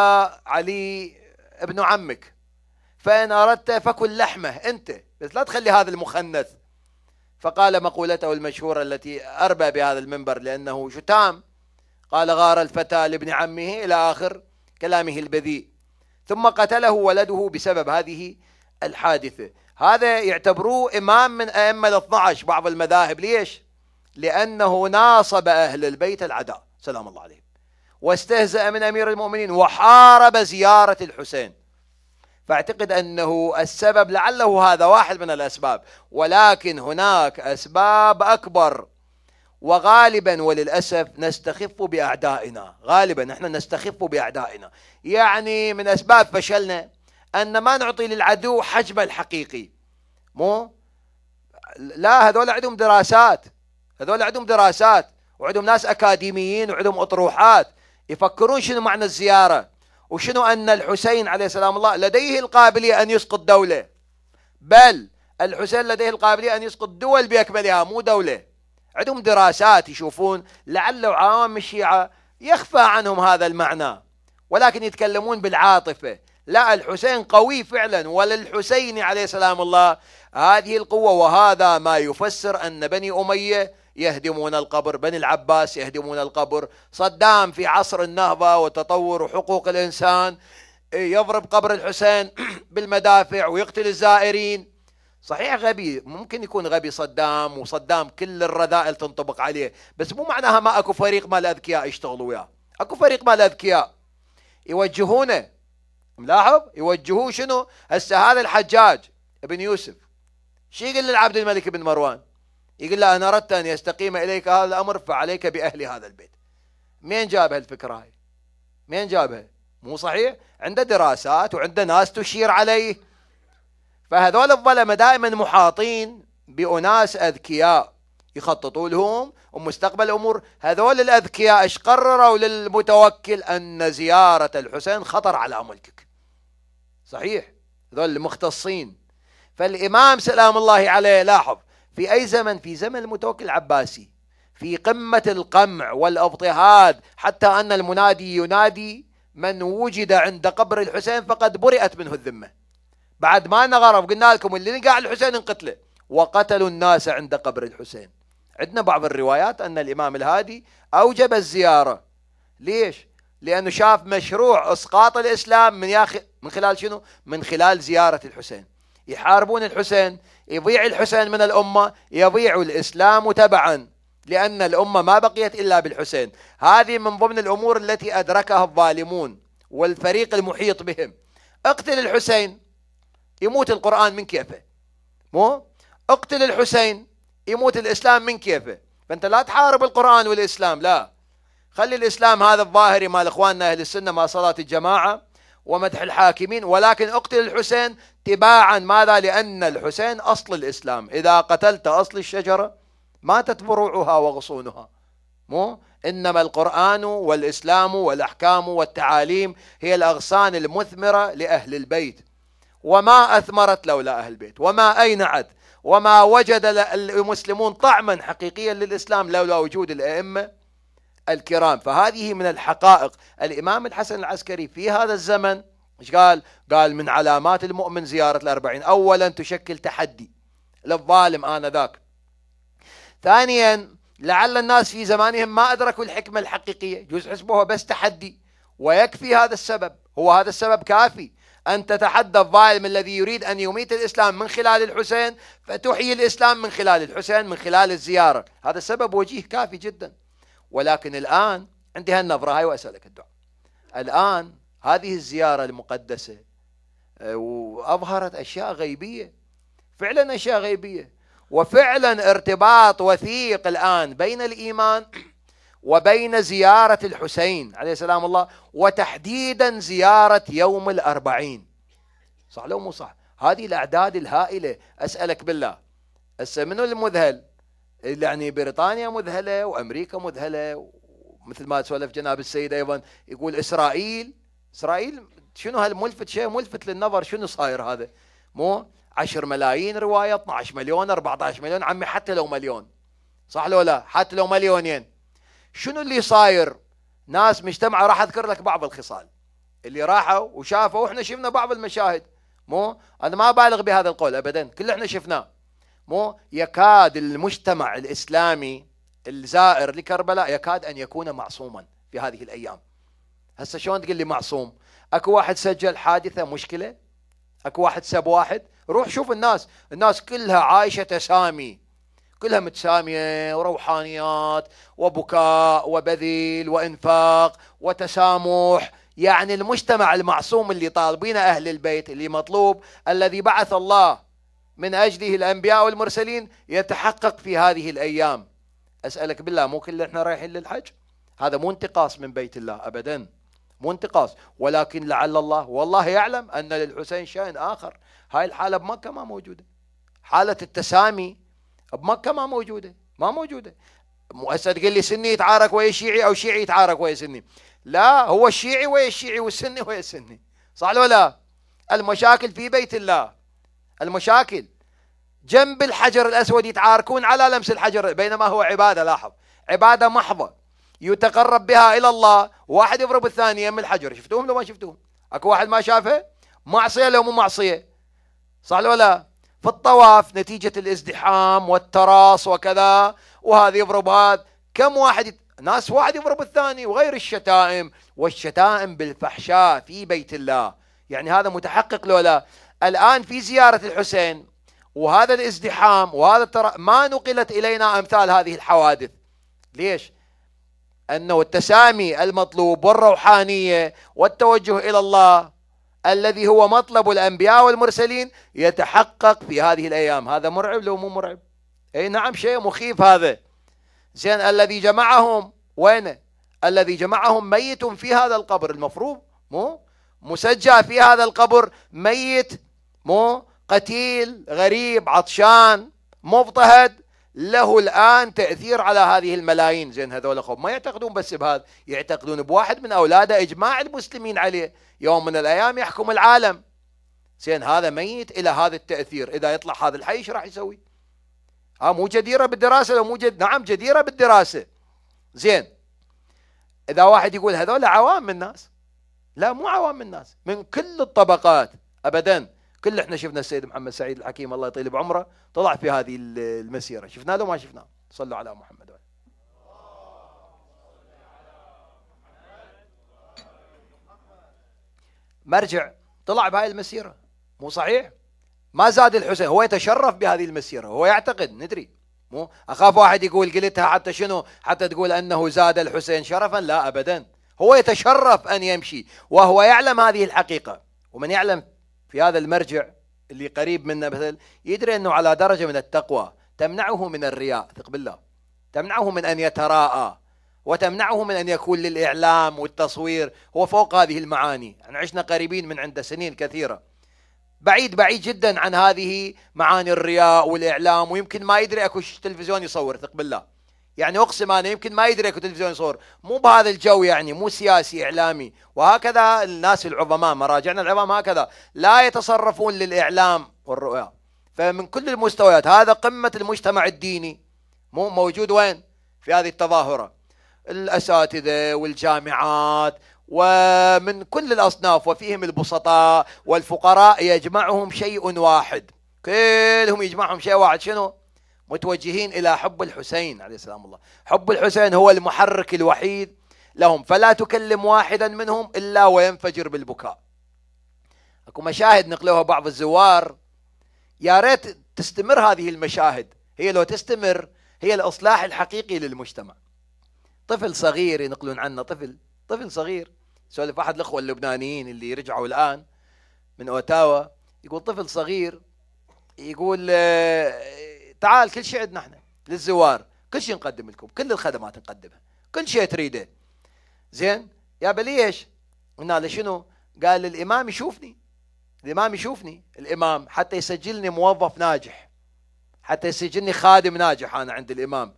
علي ابن عمك فإن أردت فكل لحمة أنت بس لا تخلي هذا المخنث فقال مقولته المشهورة التي أربى بهذا المنبر لأنه شتام قال غار الفتى لابن عمه إلى آخر كلامه البذيء ثم قتله ولده بسبب هذه الحادثة هذا يعتبروه إمام من أئمة ال 12 بعض المذاهب ليش؟ لأنه ناصب أهل البيت العداء سلام الله عليهم واستهزأ من أمير المؤمنين وحارب زيارة الحسين فاعتقد أنه السبب لعله هذا واحد من الأسباب ولكن هناك أسباب أكبر وغالبا وللأسف نستخف بأعدائنا غالبا نحن نستخف بأعدائنا يعني من أسباب فشلنا أن ما نعطي للعدو حجمه الحقيقي مو لا هذول عندهم دراسات هذول عندهم دراسات وعندهم ناس أكاديميين وعندهم أطروحات يفكرون شنو معنى الزيارة وشنو أن الحسين عليه سلام الله لديه القابلية أن يسقط دولة بل الحسين لديه القابلية أن يسقط دول بأكملها مو دولة عندهم دراسات يشوفون لعل عوام الشيعة يخفى عنهم هذا المعنى ولكن يتكلمون بالعاطفة لا الحسين قوي فعلا وللحسين عليه سلام الله هذه القوة وهذا ما يفسر أن بني أمية يهدمون القبر بني العباس يهدمون القبر صدام في عصر النهضة والتطور وحقوق الإنسان يضرب قبر الحسين بالمدافع ويقتل الزائرين صحيح غبي ممكن يكون غبي صدام وصدام كل الرذائل تنطبق عليه بس مو معناها ما اكو فريق مال اذكياء يشتغلوا وياه اكو فريق مال اذكياء يوجهونه ملاحظ يوجهوه شنو هسه هذا الحجاج ابن يوسف شي يقول للعبد الملك بن مروان يقول له أنا أردت أن يستقيم إليك هذا الأمر فعليك بأهل هذا البيت مين جاب هالفكرة هاي مين جابها مو صحيح عنده دراسات وعنده ناس تشير عليه فهذول الظلمة دائما محاطين بأناس أذكياء يخططوا لهم ومستقبل الأمور هذول الأذكياء ايش قرروا للمتوكل أن زيارة الحسين خطر على ملكك صحيح هذول المختصين فالإمام سلام الله عليه لاحظ في أي زمن في زمن المتوكل العباسي في قمة القمع والأضطهاد حتى أن المنادي ينادي من وجد عند قبر الحسين فقد برئت منه الذمة بعد ما نغرف قلنا لكم اللي نقع الحسين انقتله وقتلوا الناس عند قبر الحسين عندنا بعض الروايات أن الإمام الهادي أوجب الزيارة ليش؟ لأنه شاف مشروع إسقاط الإسلام من, ياخ... من خلال شنو؟ من خلال زيارة الحسين يحاربون الحسين يضيع الحسين من الأمة يضيع الإسلام تبعا لأن الأمة ما بقيت إلا بالحسين هذه من ضمن الأمور التي أدركها الظالمون والفريق المحيط بهم اقتل الحسين يموت القرآن من كيفه مو اقتل الحسين يموت الإسلام من كيفه فأنت لا تحارب القرآن والإسلام لا خلي الإسلام هذا الظاهري مال إخواننا أهل السنة مع صلاة الجماعة ومدح الحاكمين ولكن اقتل الحسين تباعا ماذا لأن الحسين أصل الإسلام إذا قتلت أصل الشجرة ماتت فروعها وغصونها مو إنما القرآن والإسلام والأحكام والتعاليم هي الأغصان المثمرة لأهل البيت وما أثمرت لولا أهل البيت وما أينعت وما وجد المسلمون طعما حقيقيا للإسلام لولا وجود الأئمة الكرام فهذه من الحقائق الإمام الحسن العسكري في هذا الزمن ايش قال قال من علامات المؤمن زيارة الأربعين أولا تشكل تحدي للظالم آنذاك ثانيا لعل الناس في زمانهم ما أدركوا الحكمة الحقيقية جزء حسبوها بس تحدي ويكفي هذا السبب هو هذا السبب كافي أن تتحدى الظالم الذي يريد أن يميت الإسلام من خلال الحسين فتحيي الإسلام من خلال الحسين من خلال الزيارة هذا سبب وجيه كافي جدا ولكن الآن عندي هالنظرة هاي وأسألك الدعاء الآن هذه الزيارة المقدسة آه، وأظهرت أشياء غيبية فعلا أشياء غيبية وفعلا ارتباط وثيق الآن بين الإيمان وبين زيارة الحسين عليه سلام الله وتحديدا زيارة يوم الأربعين صح لو مو صح هذه الأعداد الهائلة أسألك بالله هسه منو المذهل يعني بريطانيا مذهله وامريكا مذهله مثل ما سولف جناب السيد ايضا يقول اسرائيل اسرائيل شنو هالملفت شيء ملفت للنظر شنو صاير هذا مو 10 ملايين روايه 12 مليون 14 مليون عمي حتى لو مليون صح لو لا حتى لو مليونين شنو اللي صاير ناس مجتمعه راح اذكر لك بعض الخصال اللي راحوا وشافوا واحنا شفنا بعض المشاهد مو انا ما بالغ بهذا القول ابدا كل احنا شفناه مو يكاد المجتمع الإسلامي الزائر لكربلاء يكاد أن يكون معصوما في هذه الأيام هسه شلون تقول لي معصوم اكو واحد سجل حادثة مشكلة اكو واحد سب واحد روح شوف الناس الناس كلها عايشة تسامي كلها متسامية وروحانيات وبكاء وبذيل وإنفاق وتسامح يعني المجتمع المعصوم اللي طالبين أهل البيت اللي مطلوب الذي بعث الله من أجله الأنبياء والمرسلين يتحقق في هذه الأيام أسألك بالله مو كل احنا رايحين للحج هذا مو انتقاص من بيت الله أبدا مو انتقاص ولكن لعل الله والله يعلم أن للحسين شأن آخر هاي الحالة بمكة ما موجودة حالة التسامي بمكة ما موجودة ما موجودة مؤسسة تقول لي سني يتعارك ويا شيعي أو شيعي يتعارك ويا سني لا هو الشيعي ويا الشيعي والسني ويا السني صح ولا لا المشاكل في بيت الله المشاكل جنب الحجر الأسود يتعاركون على لمس الحجر بينما هو عبادة لاحظ عبادة محضة يتقرب بها إلى الله واحد يضرب الثاني يم الحجر شفتوهم لو ما شفتوهم أكو واحد ما شافه معصية لو مو معصية صح ولا لا في الطواف نتيجة الازدحام والتراص وكذا وهذا يضرب هذا كم واحد يت... ناس واحد يضرب الثاني وغير الشتائم والشتائم بالفحشاء في بيت الله يعني هذا متحقق لولا الآن في زيارة الحسين وهذا الازدحام وهذا الترا... ما نقلت إلينا أمثال هذه الحوادث ليش؟ أنه التسامي المطلوب والروحانية والتوجه إلى الله الذي هو مطلب الأنبياء والمرسلين يتحقق في هذه الأيام هذا مرعب لو مو مرعب أي نعم شيء مخيف هذا زين الذي جمعهم وين الذي جمعهم ميت في هذا القبر المفروض مو مسجى في هذا القبر ميت مو قتيل غريب عطشان مضطهد له الآن تأثير على هذه الملايين زين هذول خب ما يعتقدون بس بهذا يعتقدون بواحد من أولاده إجماع المسلمين عليه يوم من الأيام يحكم العالم زين هذا ميت إلى هذا التأثير إذا يطلع هذا الحي ايش راح يسوي ها مو جديرة بالدراسة لو مو جد نعم جديرة بالدراسة زين إذا واحد يقول هذول عوام الناس لا مو عوام الناس من كل الطبقات أبداً كل احنا شفنا السيد محمد سعيد الحكيم الله يطيل بعمره طلع في هذه المسيره شفنا له ما شفناه صلوا على محمد وعلى. مرجع طلع بهاي المسيره مو صحيح ما زاد الحسين هو يتشرف بهذه المسيره هو يعتقد ندري مو اخاف واحد يقول قلتها حتى شنو حتى تقول انه زاد الحسين شرفا لا ابدا هو يتشرف ان يمشي وهو يعلم هذه الحقيقه ومن يعلم في هذا المرجع اللي قريب منه مثل يدري أنه على درجة من التقوى تمنعه من الرياء ثق بالله تمنعه من أن يتراءى وتمنعه من أن يكون للإعلام والتصوير هو فوق هذه المعاني احنا عشنا قريبين من عنده سنين كثيرة بعيد بعيد جدا عن هذه معاني الرياء والإعلام ويمكن ما يدري أكو تلفزيون يصور ثق بالله يعني أقسم أنا يمكن ما يدري اكو تلفزيون صور مو بهذا الجو يعني مو سياسي إعلامي وهكذا الناس العظماء مراجعنا العظام هكذا لا يتصرفون للإعلام والرؤيا فمن كل المستويات هذا قمة المجتمع الديني مو موجود وين في هذه التظاهرة الأساتذة والجامعات ومن كل الأصناف وفيهم البسطاء والفقراء يجمعهم شيء واحد كلهم يجمعهم شيء واحد شنو متوجهين إلى حب الحسين عليه السلام الله حب الحسين هو المحرك الوحيد لهم فلا تكلم واحدا منهم إلا وينفجر بالبكاء أكو مشاهد نقلوها بعض الزوار يا ريت تستمر هذه المشاهد هي لو تستمر هي الإصلاح الحقيقي للمجتمع طفل صغير ينقلون عنه طفل طفل صغير سولف أحد الأخوة اللبنانيين اللي رجعوا الآن من أوتاوا يقول طفل صغير يقول آه، تعال كل شيء عندنا احنا للزوار كل شيء نقدم لكم كل الخدمات نقدمها كل شيء تريده زين يا بليش قلنا له شنو قال الامام يشوفني الامام يشوفني الامام حتى يسجلني موظف ناجح حتى يسجلني خادم ناجح انا عند الامام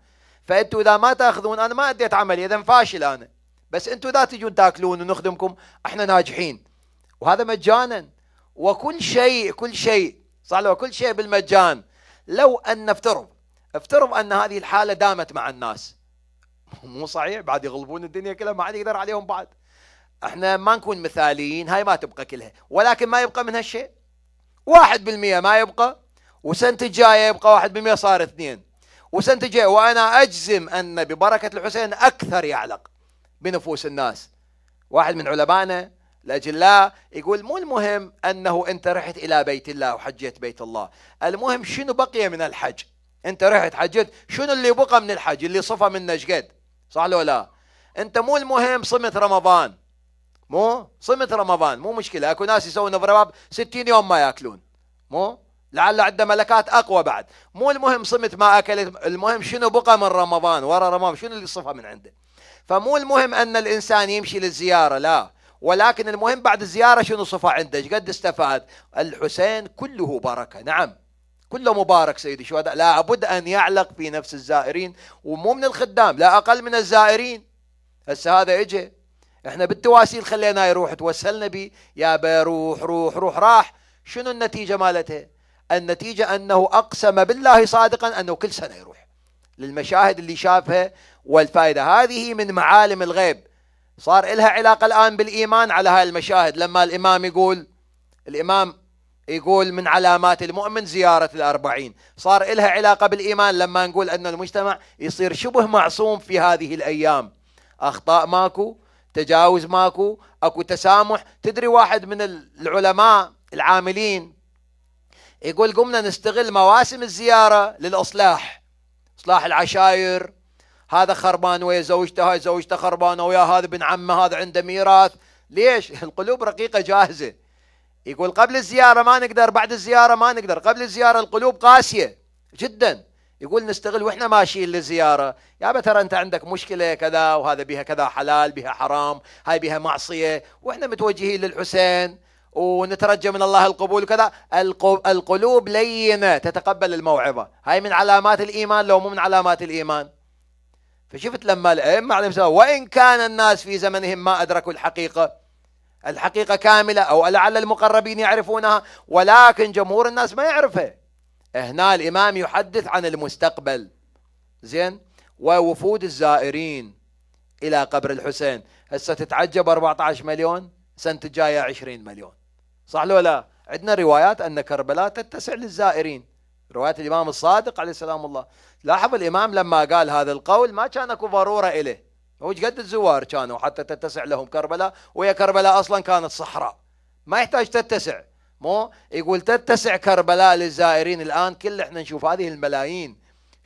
فانتوا اذا ما تاخذون انا ما اديت عملي اذا فاشل انا بس انتوا اذا تجون تاكلون ونخدمكم احنا ناجحين وهذا مجانا وكل شيء كل شيء صح لو كل شيء بالمجان لو أن نفترض افترض أن هذه الحالة دامت مع الناس مو صحيح بعد يغلبون الدنيا كلها ما حد يقدر عليهم بعد احنا ما نكون مثاليين هاي ما تبقى كلها ولكن ما يبقى من هالشيء واحد بالمئة ما يبقى وسنة الجاية يبقى واحد بالمئة صار اثنين وسنة الجاية وأنا أجزم أن ببركة الحسين أكثر يعلق بنفوس الناس واحد من علمائنا لاجل لا يقول مو المهم انه انت رحت الى بيت الله وحجيت بيت الله المهم شنو بقي من الحج انت رحت حجيت شنو اللي بقى من الحج اللي صفى من نجد صح لو لا انت مو المهم صمت رمضان مو صمت رمضان مو مشكله اكو ناس يسوون برباب 60 يوم ما ياكلون مو لعل عنده ملكات اقوى بعد مو المهم صمت ما اكلت المهم شنو بقى من رمضان ورا رمضان شنو اللي صفى من عنده فمو المهم ان الانسان يمشي للزياره لا ولكن المهم بعد الزيارة شنو صفى عنده قد استفاد الحسين كله بركة نعم كله مبارك سيدي شهداء لا بد أن يعلق في نفس الزائرين ومو من الخدام لا أقل من الزائرين هسه هذا اجى احنا بالتواسيل خليناه يروح توسلنا به يا بيروح روح روح راح شنو النتيجة مالته النتيجة أنه أقسم بالله صادقا أنه كل سنة يروح للمشاهد اللي شافها والفائدة هذه من معالم الغيب صار إلها علاقة الآن بالإيمان على هاي المشاهد لما الإمام يقول الإمام يقول من علامات المؤمن زيارة الأربعين صار إلها علاقة بالإيمان لما نقول أن المجتمع يصير شبه معصوم في هذه الأيام أخطاء ماكو تجاوز ماكو أكو تسامح تدري واحد من العلماء العاملين يقول قمنا نستغل مواسم الزيارة للإصلاح إصلاح العشائر هذا خربان ويا زوجته هاي زوجته خربانه ويا هذا ابن عمه هذا عنده ميراث ليش القلوب رقيقه جاهزه يقول قبل الزياره ما نقدر بعد الزياره ما نقدر قبل الزياره القلوب قاسيه جدا يقول نستغل واحنا ماشيين للزياره يا ترى انت عندك مشكله كذا وهذا بها كذا حلال بها حرام هاي بها معصيه واحنا متوجهين للحسين ونترجى من الله القبول وكذا القلوب لينه تتقبل الموعظه هاي من علامات الايمان لو مو من علامات الايمان فشفت لما الأئمة عليهم السلام وإن كان الناس في زمنهم ما أدركوا الحقيقة الحقيقة كاملة أو لعل المقربين يعرفونها ولكن جمهور الناس ما يعرفها هنا الإمام يحدث عن المستقبل زين ووفود الزائرين إلى قبر الحسين هسه تتعجب 14 مليون سنة الجاية 20 مليون صح لو لا عندنا روايات أن كربلاء تتسع للزائرين رواية الإمام الصادق عليه السلام الله لاحظ الإمام لما قال هذا القول ما كان أكو ضرورة إليه هو قد الزوار كانوا حتى تتسع لهم كربلاء وهي كربلاء أصلا كانت صحراء ما يحتاج تتسع مو يقول تتسع كربلاء للزائرين الآن كل احنا نشوف هذه الملايين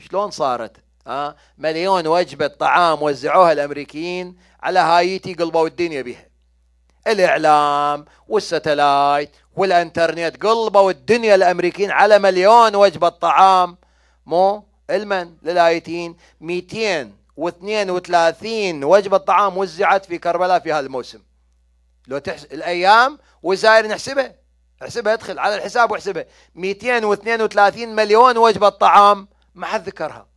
شلون صارت آه مليون وجبة طعام وزعوها الأمريكيين على هايتي قلبوا الدنيا بها الإعلام والستلايت والانترنت قلبوا الدنيا الامريكيين على مليون وجبه طعام مو المن للايتين 232 وجبه طعام وزعت في كربلاء في هذا الموسم لو تحس الايام وزاير نحسبها احسبها ادخل على الحساب واحسبها 232 مليون وجبه طعام ما حد ذكرها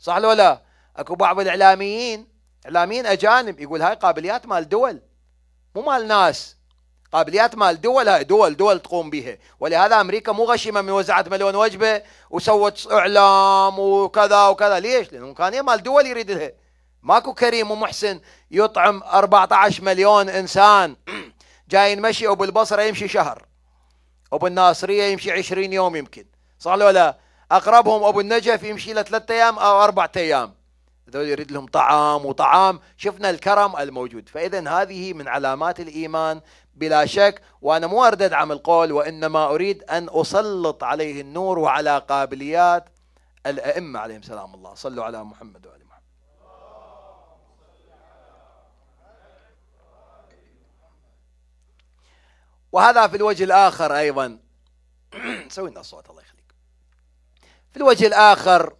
صح لو لا اكو بعض الاعلاميين اعلاميين اجانب يقول هاي قابليات مال دول مو مال ناس قابليات مال دول هاي دول دول تقوم بها ولهذا امريكا مو غشيمه من وزعت مليون وجبه وسوت اعلام وكذا وكذا ليش؟ لانه امكانيه مال دول يريد لها ماكو كريم ومحسن يطعم 14 مليون انسان جايين مشي ابو البصره يمشي شهر ابو الناصريه يمشي 20 يوم يمكن صح ولا لا؟ اقربهم ابو النجف يمشي له ثلاث ايام او اربع ايام هذول يريد لهم طعام وطعام شفنا الكرم الموجود فاذا هذه من علامات الايمان بلا شك وأنا مو أرد أدعم القول وإنما أريد أن أسلط عليه النور وعلى قابليات الأئمة عليهم سلام الله صلوا على محمد وعلى محمد وهذا في الوجه الآخر أيضا سوي لنا الصوت الله يخليك في الوجه الآخر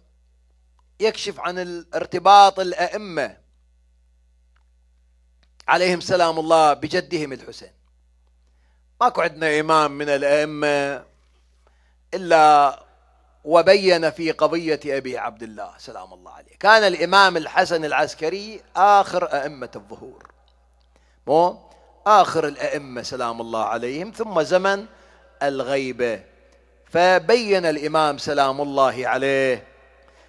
يكشف عن الارتباط الأئمة عليهم سلام الله بجدهم الحسين ماكو عندنا إمام من الأئمة إلا وبين في قضية أبي عبد الله سلام الله عليه كان الإمام الحسن العسكري آخر أئمة الظهور مو آخر الأئمة سلام الله عليهم ثم زمن الغيبة فبين الإمام سلام الله عليه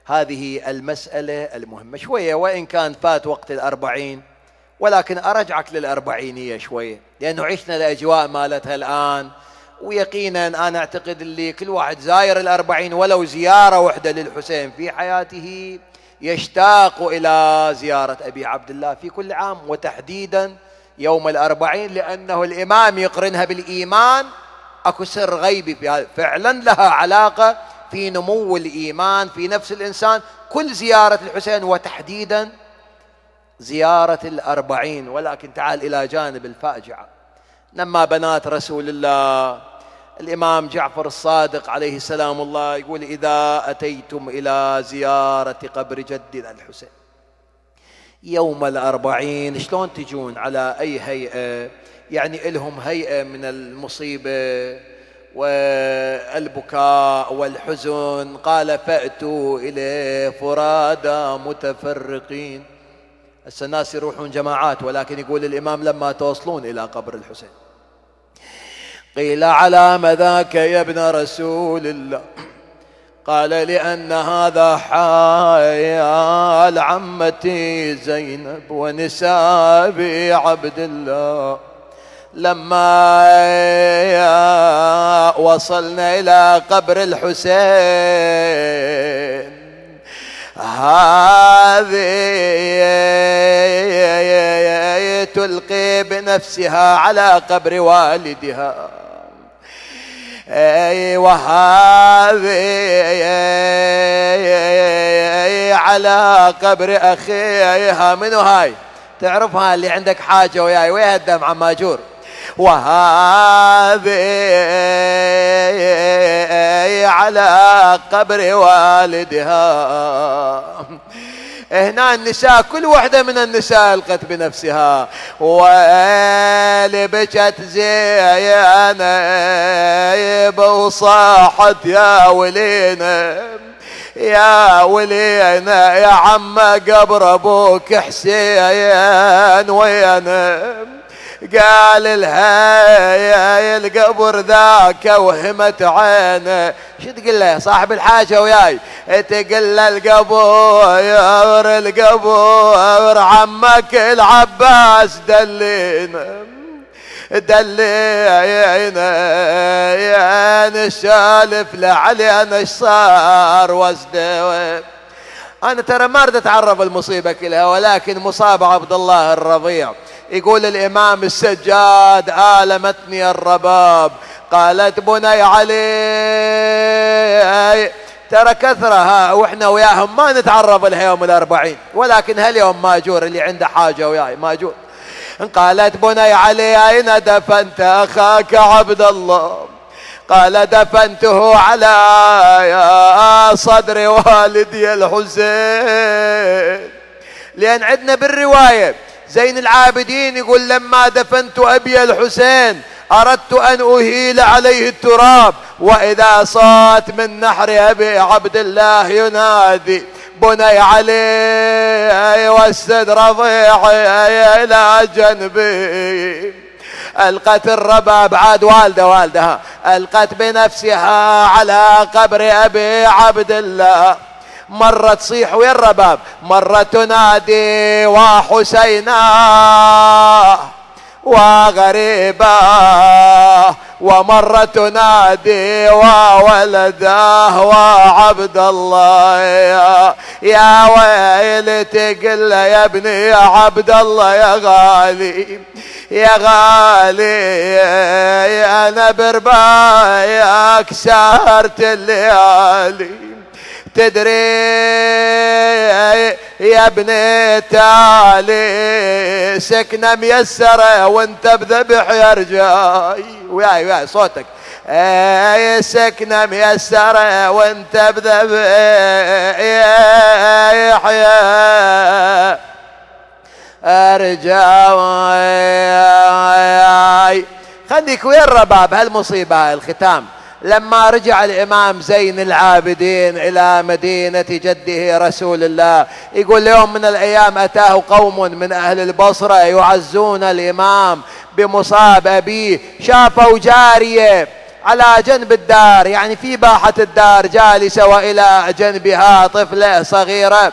هذه المسألة المهمة شوية وإن كان فات وقت الأربعين ولكن أرجعك للأربعينية شوية لأنه عشنا الأجواء مالتها الآن ويقينا أنا أعتقد اللي كل واحد زاير الأربعين ولو زيارة واحدة للحسين في حياته يشتاق إلى زيارة أبي عبد الله في كل عام وتحديدا يوم الأربعين لأنه الإمام يقرنها بالإيمان أكو سر غيبي في هذا فعلا لها علاقة في نمو الإيمان في نفس الإنسان كل زيارة الحسين وتحديدا زيارة الأربعين ولكن تعال إلى جانب الفاجعة لما بنات رسول الله الإمام جعفر الصادق عليه السلام الله يقول إذا أتيتم إلى زيارة قبر جدنا الحسين يوم الأربعين شلون تجون على أي هيئة يعني إلهم هيئة من المصيبة والبكاء والحزن قال فأتوا إليه فرادى متفرقين هسه الناس يروحون جماعات ولكن يقول الإمام لما توصلون إلى قبر الحسين قيل على مذاك يا ابن رسول الله قال لأن هذا حال عمتي زينب ونسابي عبد الله لما وصلنا إلى قبر الحسين هذه تلقي بنفسها على قبر والدها أي وهذه على قبر أخيها منو هاي تعرفها اللي عندك حاجة وياي ويا الدمعة ماجور وهابي على قبر والدها هنا النساء كل وحدة من النساء القت بنفسها ويلي بكت زينب وصاحت يا ولينا يا ولينا يا عم قبر ابوك حسين وينب قال لها يا القبر ذاك وهمت عينه شو تقول له صاحب الحاجة وياي تقول له القبور القبور عمك العباس دلينا دلينا يا يعني نسالف لعلي انا ايش صار انا ترى ما اريد اتعرف المصيبه كلها ولكن مصاب عبد الله الرضيع يقول الإمام السجاد آلمتني الرباب قالت بني علي ترى كثرة ها واحنا وياهم ما نتعرض لها يوم الأربعين ولكن هاليوم ماجور اللي عنده حاجة وياي ماجور قالت بني علي أين دفنت أخاك عبد الله قال دفنته على صدر والدي الحسين لأن عندنا بالرواية زين العابدين يقول لما دفنت أبي الحسين أردت أن أهيل عليه التراب وإذا صات من نحر أبي عبد الله ينادي بني علي والسد رضيعي إلى جنبي ألقت الرباب عاد والدة والدها ألقت بنفسها على قبر أبي عبد الله مرة تصيح ويا الرباب مرة تنادي وحسينا وغريبة ومرة تنادي وولده وعبد الله يا, يا ويلتي تقل يا ابني يا عبد الله يا غالي يا غالي يا انا برباياك سهرت الليالي تدري يا ابن تعالي سكنة ميسرة وانت بذبح يا رجاي وياي وياي صوتك اي سكنة ميسرة وانت بذبح يا يحيى ارجاي خليك ويا الرباب هالمصيبة الختام لما رجع الإمام زين العابدين إلى مدينة جده رسول الله يقول يوم من الأيام أتاه قوم من أهل البصرة يعزون الإمام بمصاب أبيه شافوا جارية على جنب الدار يعني في باحة الدار جالسة وإلى جنبها طفلة صغيرة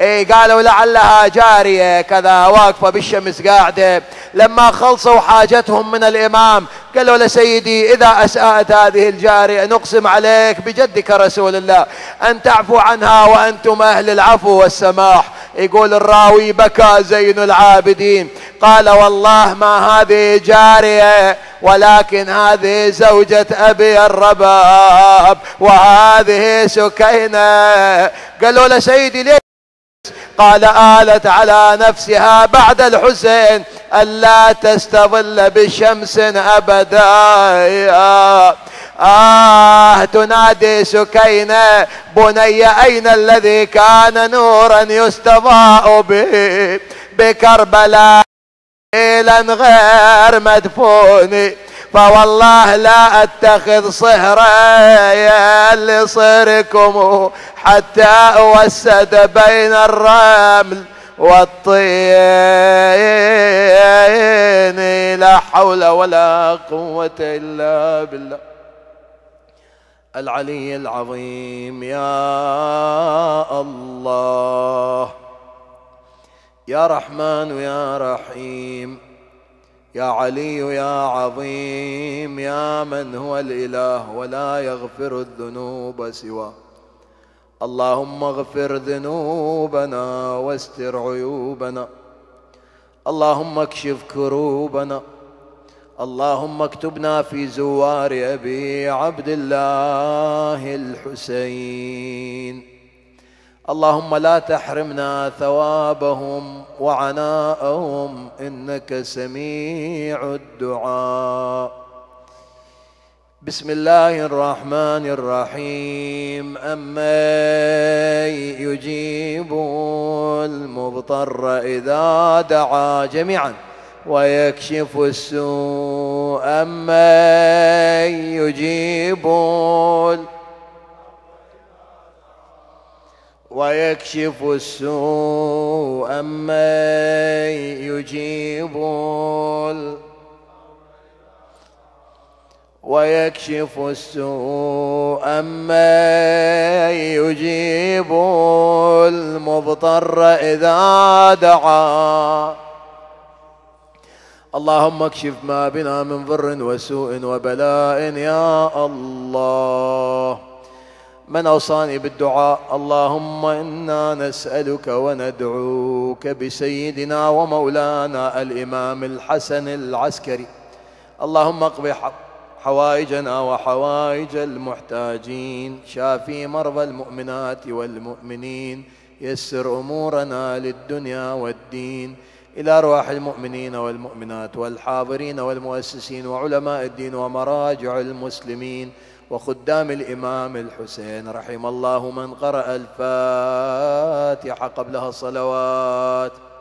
إيه، قالوا لعلها جارية كذا واقفة بالشمس قاعدة لما خلصوا حاجتهم من الإمام قالوا له سيدي إذا أساءت هذه الجارية نقسم عليك بجدك رسول الله أن تعفو عنها وأنتم أهل العفو والسماح يقول الراوي بكى زين العابدين قال والله ما هذه جارية ولكن هذه زوجة أبي الرباب وهذه سكينة قالوا له سيدي ليه قال آلت على نفسها بعد الحسين ألا تستظل بشمس أبدا آه تنادي سكينة بني أين الذي كان نورا يستضاء به بكربلاء غير مدفوني فوالله لا أتخذ صهرا لصهركم حتى أوسد بين الرمل والطين لا حول ولا قوة إلا بالله العلي العظيم يا الله يا رحمن يا رحيم يا علي يا عظيم يا من هو الاله ولا يغفر الذنوب سواه اللهم اغفر ذنوبنا واستر عيوبنا اللهم اكشف كروبنا اللهم اكتبنا في زوار ابي عبد الله الحسين اللهم لا تحرمنا ثوابهم وعناءهم انك سميع الدعاء بسم الله الرحمن الرحيم أمن يجيب المضطر إذا دعا جميعا ويكشف السوء أمن يجيب ويكشف السوء من يجيب ويكشف السوء أما يجيب المضطر إذا دعا اللهم اكشف ما بنا من ضر وسوء وبلاء يا الله من أوصاني بالدعاء اللهم إنا نسألك وندعوك بسيدنا ومولانا الإمام الحسن العسكري اللهم اقض حوائجنا وحوائج المحتاجين شافي مرضى المؤمنات والمؤمنين يسر أمورنا للدنيا والدين إلى أرواح المؤمنين والمؤمنات والحاضرين والمؤسسين وعلماء الدين ومراجع المسلمين وخدام الإمام الحسين رحم الله من قرأ الفاتحة قبلها الصلوات